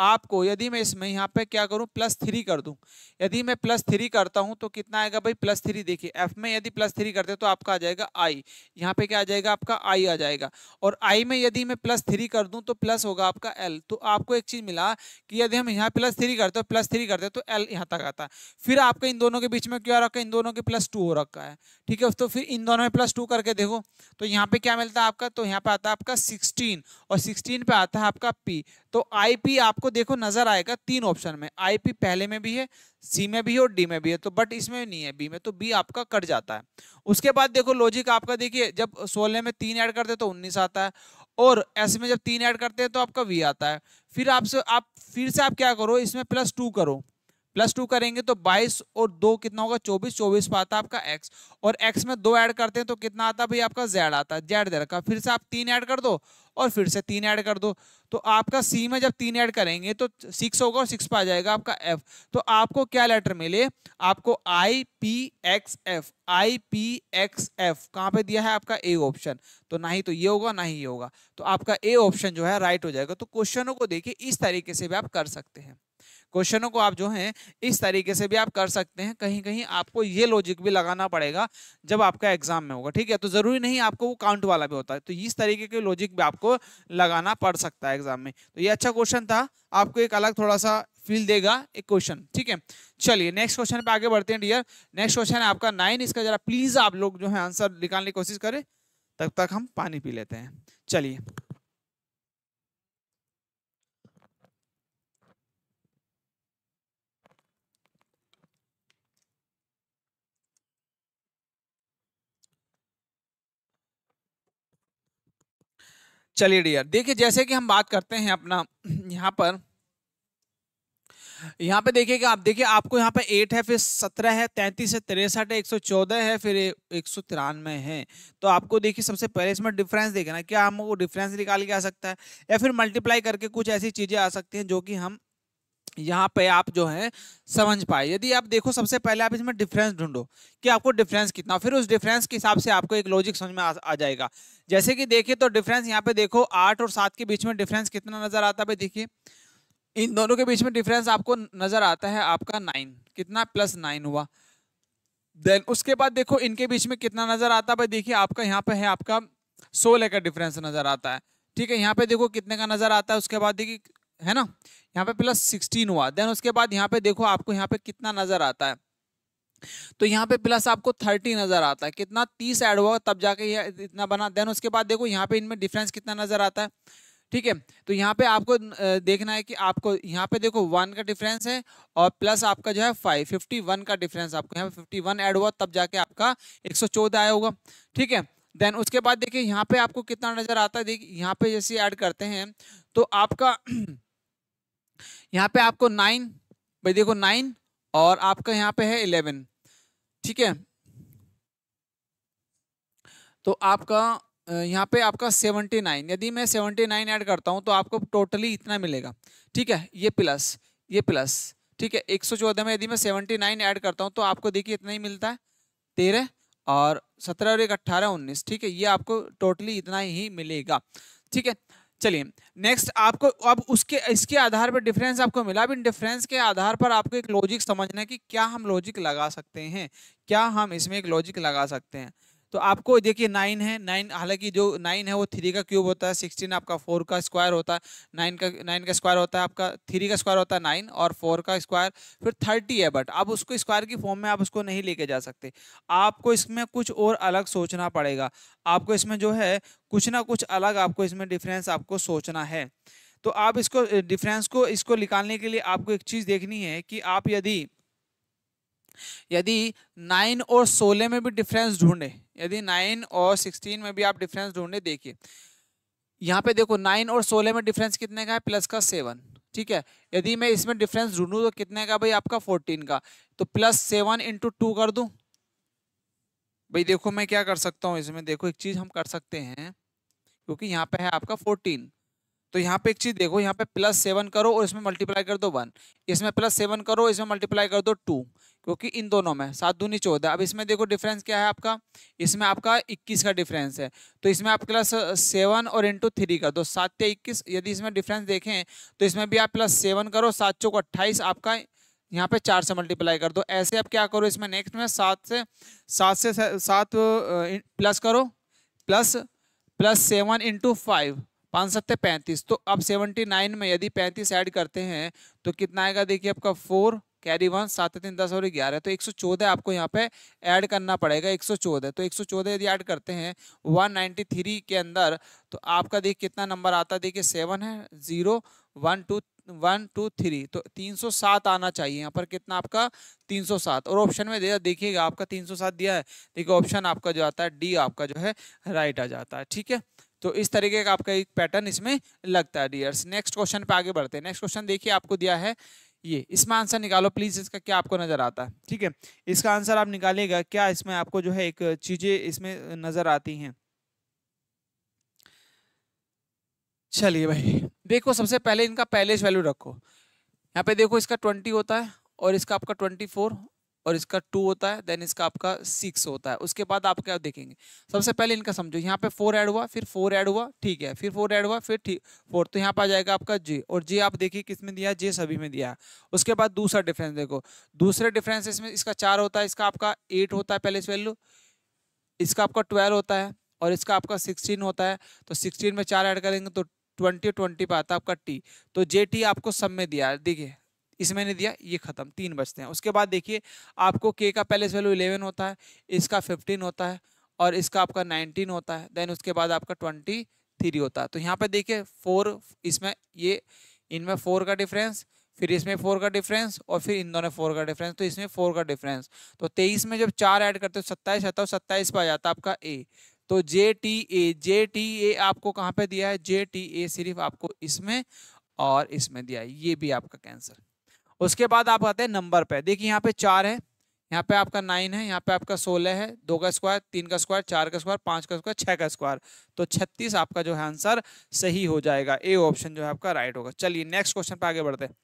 आपको यदि मैं इसमें यहाँ पे क्या करूँ प्लस थ्री कर दूँ यदि मैं प्लस थ्री करता हूँ तो कितना आएगा भाई प्लस थ्री देखिए एफ में यदि प्लस थ्री करते तो आपका आ जाएगा आई यहाँ पे क्या आ जाएगा आपका आई आ जाएगा और आई में यदि मैं प्लस थ्री कर दूँ तो प्लस होगा आपका एल तो आपको एक चीज़ मिला कि यदि हम यहाँ प्लस थ्री करते हो प्लस थ्री करते तो एल यहाँ तक आता है फिर आपका इन दोनों के बीच में क्या रखा है इन दोनों के प्लस टू हो रखा है ठीक है तो फिर इन दोनों में प्लस टू करके देखो तो यहाँ पे क्या मिलता है आपका तो यहाँ पे आता है आपका सिक्सटीन और सिक्सटीन पे आता है आपका पी तो आईपी आपको देखो नजर आएगा तीन ऑप्शन में आईपी पहले में भी है सी में भी है और डी में भी है तो बट इसमें नहीं है बी में तो बी आपका कट जाता है उसके बाद देखो लॉजिक आपका देखिए जब सोलह में तीन ऐड करते हैं तो उन्नीस आता है और ऐसे में जब तीन ऐड करते हैं तो आपका वी आता है फिर आपसे आप फिर से आप क्या करो इसमें प्लस टू करो प्लस टू करेंगे तो बाईस और दो कितना होगा चौबीस चौबीस पर आता आपका एक्स और एक्स में दो ऐड करते हैं तो कितना आता भाई आपका जेड आता है जेड दे रखा फिर से आप तीन ऐड कर दो और फिर से तीन ऐड कर दो तो आपका सी में जब तीन ऐड करेंगे तो सिक्स होगा और सिक्स पर आ जाएगा आपका एफ तो आपको क्या लेटर मिले आपको I P X F I P X F कहाँ पे दिया है आपका ए ऑप्शन तो ना ही तो ये होगा ना ही ये होगा तो आपका ए ऑप्शन जो है राइट हो जाएगा तो क्वेश्चनों को देखिए इस तरीके से भी आप कर सकते हैं क्वेश्चनों को आप जो है इस तरीके से भी आप कर सकते हैं कहीं कहीं आपको ये लॉजिक भी लगाना पड़ेगा जब आपका एग्जाम में होगा ठीक है तो जरूरी नहीं आपको वो काउंट वाला भी होता है तो इस तरीके के लॉजिक भी आपको लगाना पड़ सकता है एग्जाम में तो ये अच्छा क्वेश्चन था आपको एक अलग थोड़ा सा फील देगा एक क्वेश्चन ठीक है चलिए नेक्स्ट क्वेश्चन पे आगे बढ़ते हैं डियर नेक्स्ट क्वेश्चन है आपका नाइन इसका जरा प्लीज आप लोग जो है आंसर निकालने की कोशिश करें तब तक हम पानी पी लेते हैं चलिए चलिए डियर देखिए जैसे कि हम बात करते हैं अपना यहाँ पर यहाँ पे देखिए कि आप देखिए आपको यहाँ पे एट है फिर सत्रह है तैंतीस है तिरसठ है एक सौ चौदह है फिर एक सौ तिरानवे है तो आपको देखिए सबसे पहले इसमें डिफरेंस देखना क्या हम वो डिफरेंस निकाल के आ सकता है या फिर मल्टीप्लाई करके कुछ ऐसी चीज़ें आ सकती हैं जो कि हम यहाँ पे आप जो है समझ पाए यदि आप देखो सबसे पहले आप इसमें डिफरेंस ढूंढो कि आपको डिफरेंस कितना फिर उस डिफरेंस के हिसाब से आपको एक लॉजिक समझ में आ, आ जाएगा जैसे कि देखिए तो डिफरेंस यहाँ पे देखो आठ और सात के बीच में डिफरेंस कितना नजर आता है देखिए इन दोनों के बीच में डिफरेंस आपको नजर आता है आपका नाइन कितना प्लस नाइन हुआ देन उसके बाद देखो इनके बीच में कितना नजर आता भाई देखिए आपका यहाँ पे है आपका सोलह का डिफरेंस नजर आता है ठीक है यहाँ पे देखो कितने का नजर आता है उसके बाद देखिए है ना यहाँ पे प्लस सिक्सटीन हुआ देन उसके बाद यहाँ पे देखो आपको यहाँ पे कितना नजर आता है तो यहाँ पे प्लस आपको थर्टी नजर आता है कितना तीस ऐड हुआ तब जाके ये इतना बना देन उसके बाद देखो यहाँ पे इनमें डिफरेंस कितना नजर आता है ठीक है तो यहाँ पे आपको देखना है कि आपको यहाँ पे देखो वन का डिफरेंस है और प्लस आपका जो है फाइव फिफ्टी वन का डिफरेंस आपको यहाँ पे फिफ्टी वन ऐड हुआ तब जाके आपका एक सौ चौदह आया होगा ठीक है देन उसके बाद देखिए यहाँ पे आपको कितना नजर आता है देखिए यहाँ पे जैसे ऐड करते हैं तो आपका यहाँ पे आपको नाइन भाई देखो नाइन और आपका यहाँ पे है इलेवन ठीक है तो आपका यहाँ पे आपका सेवनटी नाइन यदि मैं सेवनटी नाइन ऐड करता हूँ तो आपको टोटली इतना मिलेगा ठीक है ये प्लस ये प्लस ठीक है एक सौ चौदह में यदि मैं सेवनटी नाइन ऐड करता हूँ तो आपको देखिए इतना ही मिलता है तेरह और सत्रह और एक अट्ठारह उन्नीस ठीक है ये आपको टोटली इतना ही मिलेगा ठीक है चलिए नेक्स्ट आपको अब उसके इसके आधार पर डिफरेंस आपको मिला अब इन डिफरेंस के आधार पर आपको एक लॉजिक समझना है कि क्या हम लॉजिक लगा सकते हैं क्या हम इसमें एक लॉजिक लगा सकते हैं तो आपको देखिए नाइन है नाइन हालांकि जो नाइन है वो थ्री का क्यूब होता है सिक्सटीन आपका फोर का स्क्वायर होता है नाइन का नाइन का स्क्वायर होता है आपका थ्री का स्क्वायर होता है नाइन और फोर का स्क्वायर फिर थर्टी है बट आप उसको स्क्वायर की फॉर्म में आप उसको नहीं लेके जा सकते आपको इसमें कुछ और अलग सोचना पड़ेगा आपको इसमें जो है कुछ ना कुछ अलग आपको इसमें डिफरेंस आपको सोचना है तो आप इसको डिफरेंस को इसको निकालने के लिए आपको एक चीज़ देखनी है कि आप यदि यदि नाइन और सोलह में भी डिफरेंस ढूंढे यदि नाइन और सिक्सटीन में भी आप डिफरेंस ढूंढे देखिए यहाँ पे देखो नाइन और सोलह में डिफरेंस कितने का है प्लस का सेवन ठीक है यदि मैं इसमें डिफरेंस ढूंढूँ तो कितने का भाई आपका फोर्टीन का तो प्लस सेवन इंटू टू कर दूँ भाई देखो मैं क्या कर सकता हूँ इसमें देखो एक चीज़ हम कर सकते हैं क्योंकि यहाँ पे है आपका फोर्टीन तो यहाँ पे एक चीज़ देखो यहाँ पे प्लस सेवन करो और इसमें मल्टीप्लाई कर दो वन इसमें प्लस सेवन करो इसमें मल्टीप्लाई कर दो टू क्योंकि इन दोनों में सात दूनी चौदह अब इसमें देखो डिफरेंस क्या है आपका इसमें आपका इक्कीस का डिफरेंस है तो इसमें आप प्लस सेवन और इंटू थ्री कर दो सात या इक्कीस यदि इसमें डिफरेंस देखें तो इसमें भी आप प्लस सेवन करो सात चौक अट्ठाईस आपका यहाँ पे चार से मल्टीप्लाई कर दो ऐसे आप क्या करो इसमें नेक्स्ट में सात से सात से सात प्लस करो plus plus seven into five पाँच सत्ते पैंतीस तो अब सेवेंटी नाइन में यदि पैंतीस ऐड करते हैं तो कितना आएगा देखिए आपका फोर कैरी वन सात तीन दस और ग्यारह तो एक सौ चौदह आपको यहाँ पे ऐड करना पड़ेगा एक सौ चौदह तो एक सौ चौदह यदि ऐड करते हैं वन नाइन्टी थ्री के अंदर तो आपका देखिए कितना नंबर आता है देखिए सेवन है zero one two one two three तो तीन सौ सात आना चाहिए यहाँ पर कितना आपका तीन सौ सात और ऑप्शन में दिया देखिएगा आपका तीन सौ सात दिया है देखिए ऑप्शन आपका जो आता है डी आपका जो है राइट आ जाता है ठीक है तो इस तरीके का आपका एक पैटर्न इसमें लगता है डियर्स नेक्स्ट क्वेश्चन पे आगे बढ़ते हैं नेक्स्ट क्वेश्चन देखिए आपको दिया है ये इसमें आंसर निकालो प्लीज इसका क्या आपको नजर आता है ठीक है इसका आंसर आप निकालेगा क्या इसमें आपको जो है एक चीजें इसमें नजर आती हैं चलिए भाई देखो सबसे पहले इनका पहले वैल्यू रखो यहाँ पे देखो इसका ट्वेंटी होता है और इसका आपका ट्वेंटी फोर और इसका टू होता है देन इसका आपका सिक्स होता है उसके बाद आप क्या देखेंगे सबसे पहले इनका समझो यहाँ पे फोर ऐड हुआ फिर फोर ऐड हुआ ठीक है फिर फोर ऐड हुआ फिर ठीक फोर तो यहाँ पे आ जाएगा आपका जे और जे आप देखिए किस में दिया जे सभी में दिया उसके बाद दूसरा डिफरेंस देखो दूसरे डिफरेंस इसमें इसका चार होता है इसका आपका एट होता है पहले इस वैल्यू इसका आपका ट्वेल्व होता है और इसका आपका सिक्सटीन होता है तो सिक्सटीन में चार ऐड करेंगे तो ट्वेंटी ट्वेंटी पर आता है आपका टी तो जे टी आपको सब में दिया देखिए इसे मैंने दिया ये ख़त्म तीन बचते हैं उसके बाद देखिए आपको के का पहले वैल्यू इलेवन होता है इसका फिफ्टीन होता है और इसका आपका नाइनटीन होता है देन उसके बाद आपका ट्वेंटी थ्री होता है तो यहाँ पे देखिए फोर इसमें ये इनमें फोर का डिफरेंस फिर इसमें फोर का डिफरेंस और फिर इन दोनों फोर का डिफरेंस तो इसमें फोर का डिफरेंस तो तेईस में जब चार ऐड करते हो सत्ताईस हो सत्ताईस पर आ जाता है आपका ए तो जे T A J T A आपको कहाँ पे दिया है जे टी ए सिर्फ आपको इसमें और इसमें दिया है ये भी आपका कैंसर उसके बाद आप आते हैं नंबर पे देखिए यहाँ पे चार है यहाँ पे आपका नाइन है यहाँ पे आपका सोलह है दो का स्क्वायर तीन का स्क्वायर चार का स्क्वायर पाँच का स्क्वायर छह का स्क्वायर तो छत्तीस आपका जो है आंसर सही हो जाएगा ए ऑप्शन जो है आपका राइट होगा चलिए नेक्स्ट क्वेश्चन पे आगे बढ़ते हैं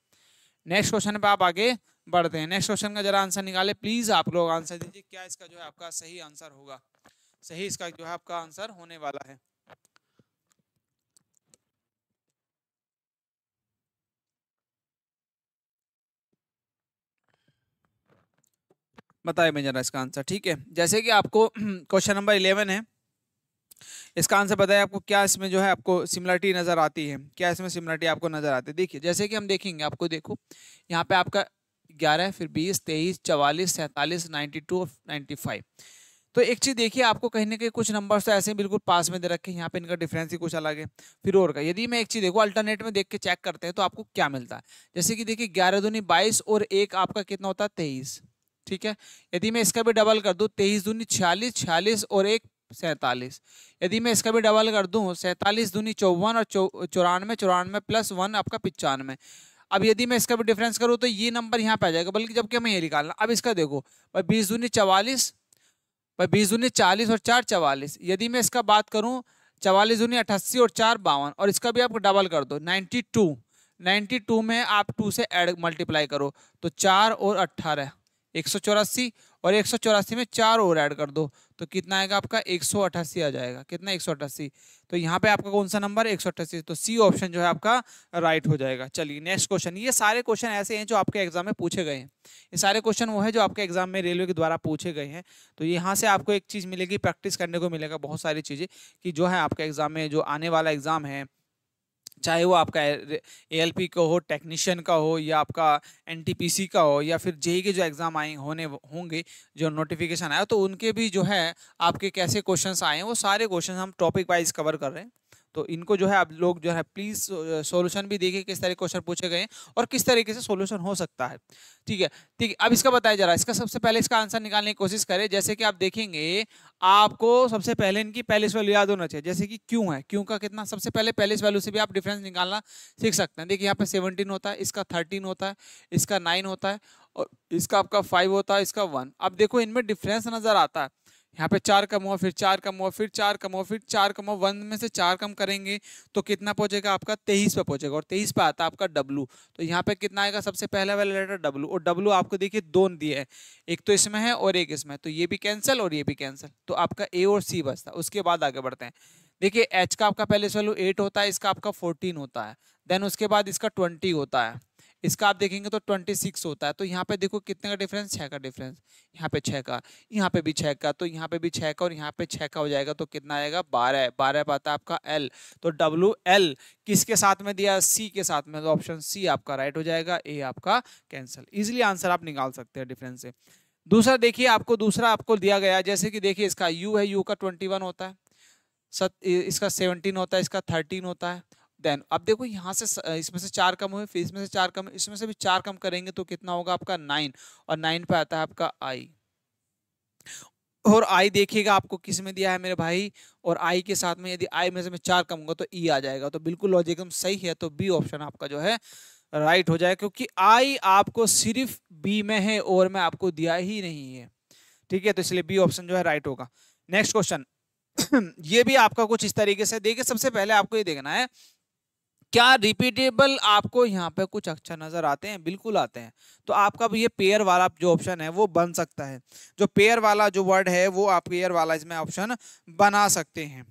नेक्स्ट क्वेश्चन पे आप आगे बढ़ते हैं नेक्स्ट क्वेश्चन का जरा आंसर निकाले प्लीज आप लोग आंसर दीजिए क्या इसका जो है आपका सही आंसर होगा सही इसका जो है आपका आंसर होने वाला है बताए मैं जरा इसका आंसर ठीक है जैसे कि आपको क्वेश्चन नंबर इलेवन है इसका आंसर बताइए आपको क्या इसमें जो है आपको सिमिलरिटी नज़र आती है क्या इसमें सिमिलरिटी आपको नज़र आती है देखिए जैसे कि हम देखेंगे आपको देखो यहाँ पे आपका ग्यारह फिर बीस तेईस चवालीस सैंतालीस नाइन्टी टू और नाइन्टी फाइव तो एक चीज़ देखिए आपको कहीं ना कहीं कुछ नंबर्स तो ऐसे बिल्कुल पास में दे रखे हैं यहाँ पे इनका डिफरेंस ही कुछ अलग है फिर और का यदि मैं एक चीज़ देखूँ अल्टरनेट में देख के चेक करते हैं तो आपको क्या मिलता है जैसे कि देखिए ग्यारह दूनी बाईस और एक आपका कितना होता है तेईस ठीक है यदि मैं इसका भी डबल कर दूँ तेईस दूनी छियालीस छियालीस और एक सैंतालीस यदि मैं इसका भी डबल कर दूँ सैंतालीस दूनी चौवन और चौरानवे चौरानवे प्लस वन आपका पचानवे अब यदि मैं इसका भी डिफरेंस करूँ तो ये नंबर यहाँ पे आ जाएगा बल्कि जबकि हमें ये निकालना अब इसका देखो भाई बीस दूनी चवालीस भाई बीस दूनी चालीस और चार चवालीस यदि मैं इसका बात करूँ चवालीस दूनी अट्ठासी और चार बावन और इसका भी आप डबल कर दो नाइन्टी टू नाइन्टी टू में आप टू से एड मल्टीप्लाई करो तो चार और अट्ठारह एक और एक में चार और ऐड कर दो तो कितना आएगा आपका एक आ जाएगा कितना एक तो यहाँ पे आपका कौन सा नंबर एक तो सी ऑप्शन जो है आपका राइट हो जाएगा चलिए नेक्स्ट क्वेश्चन ये सारे क्वेश्चन ऐसे हैं जो आपके एग्जाम में पूछे गए हैं ये सारे क्वेश्चन वो है जो आपके एग्जाम में रेलवे के द्वारा पूछे गए हैं तो यहाँ से आपको एक चीज़ मिलेगी प्रैक्टिस करने को मिलेगा बहुत सारी चीज़ें कि जो है आपके एग्जाम में जो आने वाला एग्जाम है चाहे वो आपका पी का हो टेक्नीशियन का हो या आपका सी का हो या फिर जेई e के जो एग्ज़ाम आए होने होंगे जो नोटिफिकेशन आया तो उनके भी जो है आपके कैसे क्वेश्चंस आए हैं वो सारे क्वेश्चन हम टॉपिक वाइज कवर कर रहे हैं तो इनको जो है आप लोग जो है प्लीज़ सोल्यूशन भी देखिए किस तरह क्वेश्चन पूछे गए हैं और किस तरीके से सोल्यूशन हो सकता है ठीक है ठीक है अब इसका बताया जा रहा है इसका सबसे पहले इसका आंसर निकालने की कोशिश करें जैसे कि आप देखेंगे आपको सबसे पहले इनकी पैलेस वैल्यू याद होना चाहिए जैसे कि क्यों है क्यों का कितना सबसे पहले पैलेस वैल्यू से भी आप डिफरेंस निकालना सीख सकते हैं देखिए यहाँ पे सेवनटीन होता है इसका थर्टीन होता है इसका नाइन होता है और इसका आपका फाइव होता है इसका वन अब देखो इनमें डिफरेंस नज़र आता है यहाँ पे चार कम हुआ फिर चार कम हुआ फिर चार कम हुआ फिर चार कम हुआ वन में से चार कम करेंगे तो कितना पहुंचेगा आपका तेईस पे पहुंचेगा और तेईस पे आता है आपका डब्लू तो यहाँ पे कितना आएगा सबसे पहला वाला लेटर डब्लू और डब्लू आपको देखिए दो दिए है एक तो इसमें है और एक इसमें तो ये भी कैंसिल और ये भी कैंसिल तो आपका ए और सी बचता है उसके बाद आगे बढ़ते हैं देखिए एच का आपका पहले वैल्यू एट होता है इसका आपका फोर्टीन होता है देन उसके बाद इसका ट्वेंटी होता है इसका आप देखेंगे तो ट्वेंटी सिक्स होता है तो यहाँ पे देखो कितने का डिफरेंस छः का डिफरेंस यहाँ पे छः का यहाँ पे भी छः का तो यहाँ पे भी छः का और यहाँ पे छः का हो जाएगा तो कितना आएगा बारह बारह पाता आपका एल तो डब्ल्यू एल किसके साथ में दिया सी के साथ में तो ऑप्शन सी आपका राइट हो जाएगा ए आपका कैंसिल इजिली आंसर आप निकाल सकते हैं डिफरेंस से दूसरा देखिए आपको दूसरा आपको दिया गया जैसे कि देखिए इसका यू है यू का ट्वेंटी वन होता है सत इसका सेवनटीन होता है इसका थर्टीन होता है टेन अब देखो यहाँ से इसमें से चार कम हुए फिर इसमें से चार कम इसमें से भी चार कम करेंगे तो कितना होगा आपका नाइन और नाइन पे आता है आपका आई और आई देखिएगा आपको किस में दिया है मेरे भाई और आई के साथ में यदि आई में से मैं चार कम होगा तो ई आ जाएगा तो बिल्कुल लॉजिक एकदम सही है तो बी ऑप्शन आपका जो है राइट हो जाएगा क्योंकि आई आपको सिर्फ बी में है और मैं आपको दिया ही नहीं है ठीक है तो इसलिए बी ऑप्शन जो है राइट होगा नेक्स्ट क्वेश्चन ये भी आपका कुछ इस तरीके से देखिए सबसे पहले आपको ये देखना है क्या रिपीटेबल आपको यहाँ पे कुछ अच्छा नज़र आते हैं बिल्कुल आते हैं तो आपका भी ये पेयर वाला जो ऑप्शन है वो बन सकता है जो पेयर वाला जो वर्ड है वो आप पेयर वाला इसमें ऑप्शन बना सकते हैं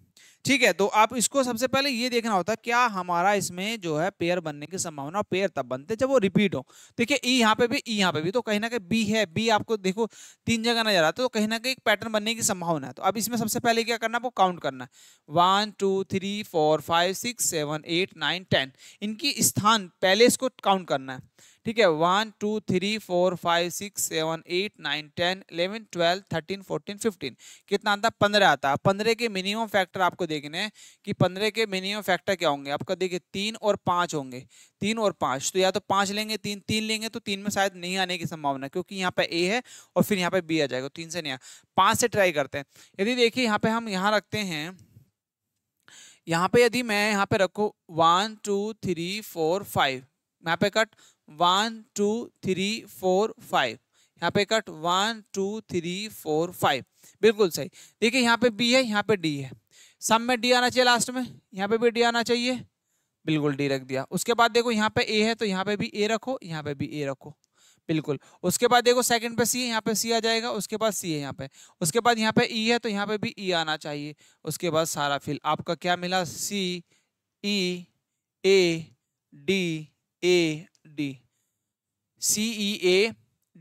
ठीक है तो आप इसको सबसे पहले ये देखना होता है क्या हमारा इसमें जो है पेयर बनने की संभावना पेयर तब बनते जब वो रिपीट हो देखिए ई e यहाँ पे भी ई e यहाँ पे भी तो कहीं ना कहीं बी है बी आपको देखो तीन जगह नजर आता है तो कहीं ना कहीं एक पैटर्न बनने की संभावना है तो अब इसमें सबसे पहले क्या करना है आपको काउंट करना है one two three four five six seven eight nine ten इनकी स्थान पहले इसको काउंट करना है ठीक है one two three four five six seven eight nine ten eleven twelve thirteen fourteen fifteen कितना आता है पंद्रह आता है पंद्रह के मिनिमम फैक्टर आपको देखने हैं कि पंद्रह के मिनिमम फैक्टर क्या होंगे आपका देखिए तीन और पाँच होंगे तीन और पाँच तो या तो पाँच लेंगे तीन तीन लेंगे तो तीन में शायद नहीं आने की संभावना क्योंकि यहाँ पे ए है और फिर यहाँ पे बी आ जाएगा तो तीन से नहीं आया पाँच से ट्राई करते हैं यदि देखिए यहाँ पे हम यहाँ रखते हैं यहाँ पे यदि मैं यहाँ पे रखूँ one two three four five यहाँ पे cut one two three four five यहाँ पे cut one two three four five बिल्कुल सही देखिए यहाँ पे बी है यहाँ पे डी है सब में डी आना चाहिए लास्ट में यहाँ पे भी डी आना चाहिए बिल्कुल डी रख दिया उसके बाद देखो यहाँ पे ए है तो यहाँ पे भी ए रखो यहाँ पे भी ए रखो बिल्कुल उसके बाद देखो सेकंड पे सी है यहाँ पे सी आ जाएगा उसके बाद सी है यहाँ पे उसके बाद यहाँ पे ई है तो यहाँ पे भी ई आना चाहिए उसके बाद सारा फिल आपका क्या मिला C E A D A D C E A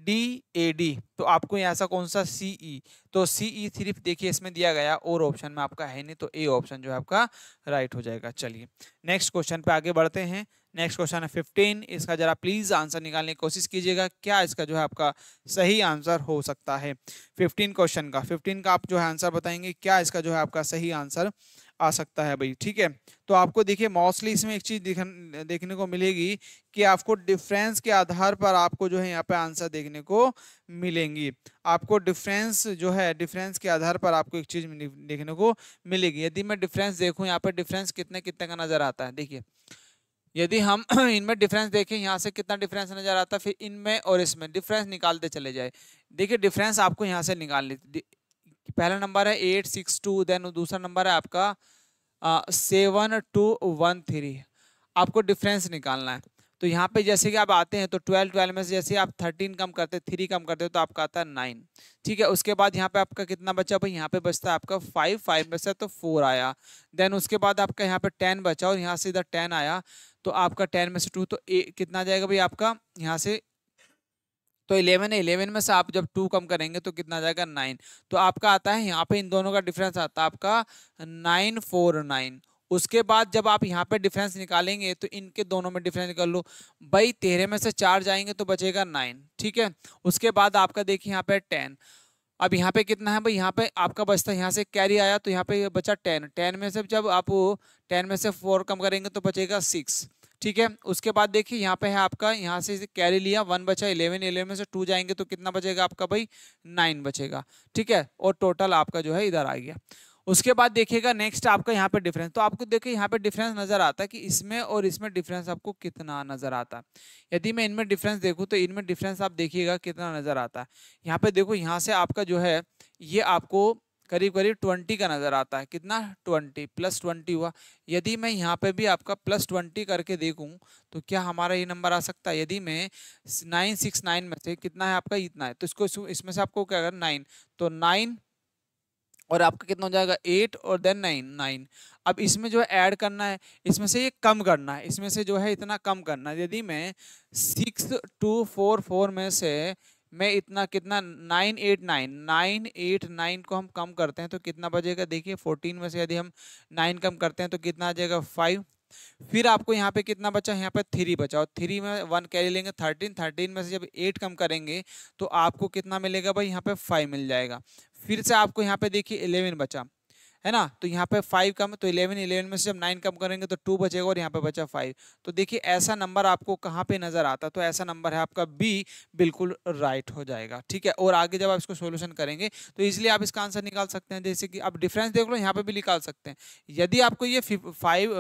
D A D तो आपको यहाँ सा कौन सा सी ई e? तो सी ई e सिर्फ देखिए इसमें दिया गया और ऑप्शन में आपका है नहीं तो ए ऑप्शन जो है आपका राइट हो जाएगा चलिए नेक्स्ट क्वेश्चन पे आगे बढ़ते हैं नेक्स्ट क्वेश्चन है फिफ्टीन इसका जरा प्लीज आंसर निकालने की कोशिश कीजिएगा क्या इसका जो है आपका सही आंसर हो सकता है फिफ्टीन क्वेश्चन का फिफ्टीन का आप जो है आंसर बताएंगे क्या इसका जो है आपका सही आंसर आ सकता है भाई ठीक है तो आपको देखिए मोस्टली इसमें एक चीज़ देखने को मिलेगी कि आपको डिफरेंस के आधार पर आपको जो है यहाँ पे आंसर देखने को मिलेंगी आपको डिफरेंस जो है डिफरेंस के आधार पर आपको एक चीज़ देखने को मिलेगी यदि मैं डिफरेंस देखूँ यहाँ पर डिफरेंस कितने कितने का नज़र आता है देखिए यदि हम इनमें डिफरेंस देखें यहाँ से कितना डिफरेंस नज़र आता है फिर इनमें और इसमें डिफरेंस निकालते चले जाए देखिए डिफरेंस आपको यहाँ से निकाल पहला नंबर है एट सिक्स टू देन दूसरा नंबर है आपका सेवन टू वन थ्री आपको डिफरेंस निकालना है तो यहाँ पे जैसे कि आप आते हैं तो ट्वेल्व ट्वेल्व में से जैसे आप थर्टीन कम करते थ्री कम करते तो आपका आता है नाइन ठीक है उसके बाद यहाँ पे आपका कितना बचा भाई यहाँ पे बचता है आपका फाइव फाइव में से तो फोर आया देन उसके बाद आपका यहाँ पे टेन बचा और यहाँ से इधर टेन आया तो आपका टेन में से टू तो ए, कितना जाएगा भाई आपका यहाँ से तो इलेवन है इलेवन में से आप जब टू कम करेंगे तो कितना जाएगा नाइन तो आपका आता है यहाँ पे इन दोनों का डिफरेंस आता है आपका नाइन फोर नाइन उसके बाद जब आप यहाँ पे डिफरेंस निकालेंगे तो इनके दोनों में डिफरेंस निकाल लो भाई तेरे में से चार जाएंगे तो बचेगा नाइन ठीक है उसके बाद आपका देखिए यहाँ पे टेन अब यहाँ पे कितना है भाई यहाँ पे आपका बचता है यहाँ से कैरी आया तो यहाँ पे बचा टेन टेन में से जब आप टेन में से फोर कम करेंगे तो बचेगा सिक्स ठीक है उसके बाद देखिए यहाँ पे है आपका यहाँ से कैरी लिया वन बचा इलेवन इलेवन में से टू जाएंगे तो कितना बचेगा आपका भाई नाइन बचेगा ठीक है और टोटल आपका जो है इधर आ गया उसके बाद देखिएगा नेक्स्ट आपका यहाँ पे डिफरेंस तो आपको देखिए यहाँ पे डिफरेंस नज़र आता है कि इसमें और इसमें डिफरेंस आपको कितना नज़र आता है यदि मैं इनमें डिफरेंस देखूँ तो इनमें डिफरेंस आप देखिएगा कितना नज़र आता है यहाँ पे देखो यहाँ से आपका जो है ये आपको करीब करीब ट्वेंटी का नज़र आता है कितना ट्वेंटी प्लस ट्वेंटी हुआ यदि मैं यहाँ पे भी आपका प्लस ट्वेंटी करके देखूँ तो क्या हमारा ये नंबर आ सकता है यदि मैं नाइन सिक्स नाइन में से कितना है आपका इतना है तो इसको इसमें से आपको क्या करना नाइन तो नाइन और आपका कितना हो जाएगा एट और देन नाइन नाइन अब इसमें जो है ऐड करना है इसमें से ये कम करना है इसमें से जो है इतना कम करना है यदि मैं सिक्स टू फोर फोर में से मैं इतना कितना nine eight nine nine eight nine को हम कम करते हैं तो कितना बचेगा देखिए फोर्टीन में से यदि हम नाइन कम करते हैं तो कितना आ जाएगा फाइव फिर आपको यहाँ पे कितना बचा यहाँ पे थ्री बचा और थ्री में वन कैरी लेंगे थर्टीन थर्टीन में से जब एट कम करेंगे तो आपको कितना मिलेगा भाई यहाँ पे फाइव मिल जाएगा फिर से आपको यहाँ पे देखिए इलेवन बचा है ना तो यहाँ पे फाइव कम तो इलेवन इलेवन में से जब नाइन कम करेंगे तो टू बचेगा और यहाँ पे बचा फाइव तो देखिए ऐसा नंबर आपको कहाँ पे नज़र आता तो ऐसा नंबर है आपका बी बिल्कुल राइट हो जाएगा ठीक है और आगे जब आप इसको सोल्यूशन करेंगे तो इसलिए आप इसका आंसर निकाल सकते हैं जैसे कि आप डिफरेंस देख लो यहाँ पे भी निकाल सकते हैं यदि आपको ये फाइव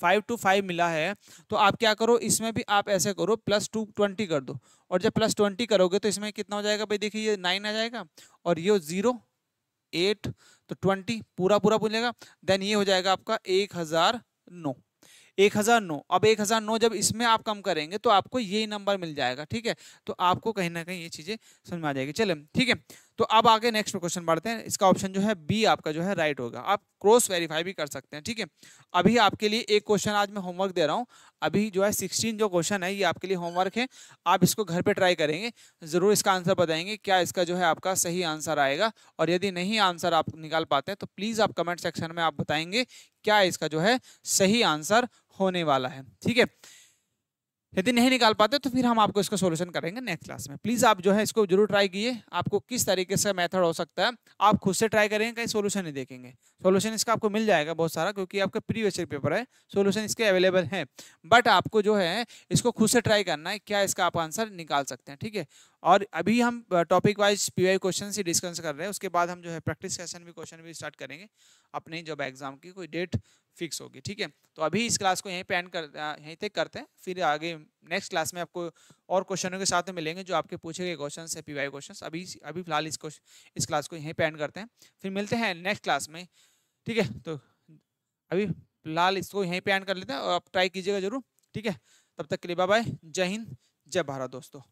फाइव टू फाइव मिला है तो आप क्या करो इसमें भी आप ऐसे करो प्लस टू ट्वेंटी कर दो और जब प्लस ट्वेंटी करोगे तो इसमें कितना हो जाएगा भाई देखिए ये नाइन आ जाएगा और ये ज़ीरो एट तो ट्वेंटी पूरा पूरा पूछेगा देन ये हो जाएगा आपका एक हज़ार नौ एक हज़ार नौ अब एक हज़ार नौ जब इसमें आप कम करेंगे तो आपको यही नंबर मिल जाएगा ठीक है तो आपको कहीं ना कहीं ये चीज़ें समझ में आ जाएगी चले ठीक है तो अब आगे नेक्स्ट क्वेश्चन बढ़ते हैं इसका ऑप्शन जो है बी आपका जो है राइट होगा आप क्रॉस वेरीफाई भी कर सकते हैं ठीक है अभी आपके लिए एक क्वेश्चन आज मैं होमवर्क दे रहा हूँ अभी जो है सिक्सटीन जो क्वेश्चन है ये आपके लिए होमवर्क है आप इसको घर पर ट्राई करेंगे ज़रूर इसका आंसर बताएंगे क्या इसका जो है आपका सही आंसर आएगा और यदि नहीं आंसर आप निकाल पाते हैं तो प्लीज़ आप कमेंट सेक्शन में आप बताएंगे क्या इसका जो है सही आंसर होने वाला है ठीक है यदि नहीं निकाल पाते तो फिर हम आपको इसका सोल्यूशन करेंगे नेक्स्ट क्लास में प्लीज़ आप जो है इसको जरूर ट्राई किए आपको किस तरीके से मेथड हो सकता है आप खुद से ट्राई करेंगे कहीं सोल्यूशन नहीं देखेंगे सोल्यूशन इसका आपको मिल जाएगा बहुत सारा क्योंकि आपका प्रीवियस ईयर पेपर है सोल्यूशन इसके अवेलेबल है बट आपको जो है इसको खुद से ट्राई करना है क्या इसका आप आंसर निकाल सकते हैं ठीक है और अभी हम टॉपिक वाइज पीवाई क्वेश्चन ही डिस्कस कर रहे हैं उसके बाद हम जो है प्रैक्टिस सेशन भी क्वेश्चन भी स्टार्ट करेंगे अपने जब एग्जाम की कोई डेट फिक्स होगी ठीक है तो अभी इस क्लास को यहीं पे एंड कर यहीं तक करते हैं फिर आगे नेक्स्ट क्लास में आपको और क्वेश्चनों के साथ में मिलेंगे जो आपके पूछे गए क्वेश्चन है वाई क्वेश्चन अभी अभी फिलहाल इस क्वेश्चन इस क्लास को यहीं पे एंड करते हैं फिर मिलते हैं नेक्स्ट क्लास में ठीक है तो अभी फिलहाल इसको यहीं पे एंड कर लेते हैं और आप ट्राई कीजिएगा जरूर ठीक है तब तक के लिए बाय जय हिंद जय भारत दोस्तों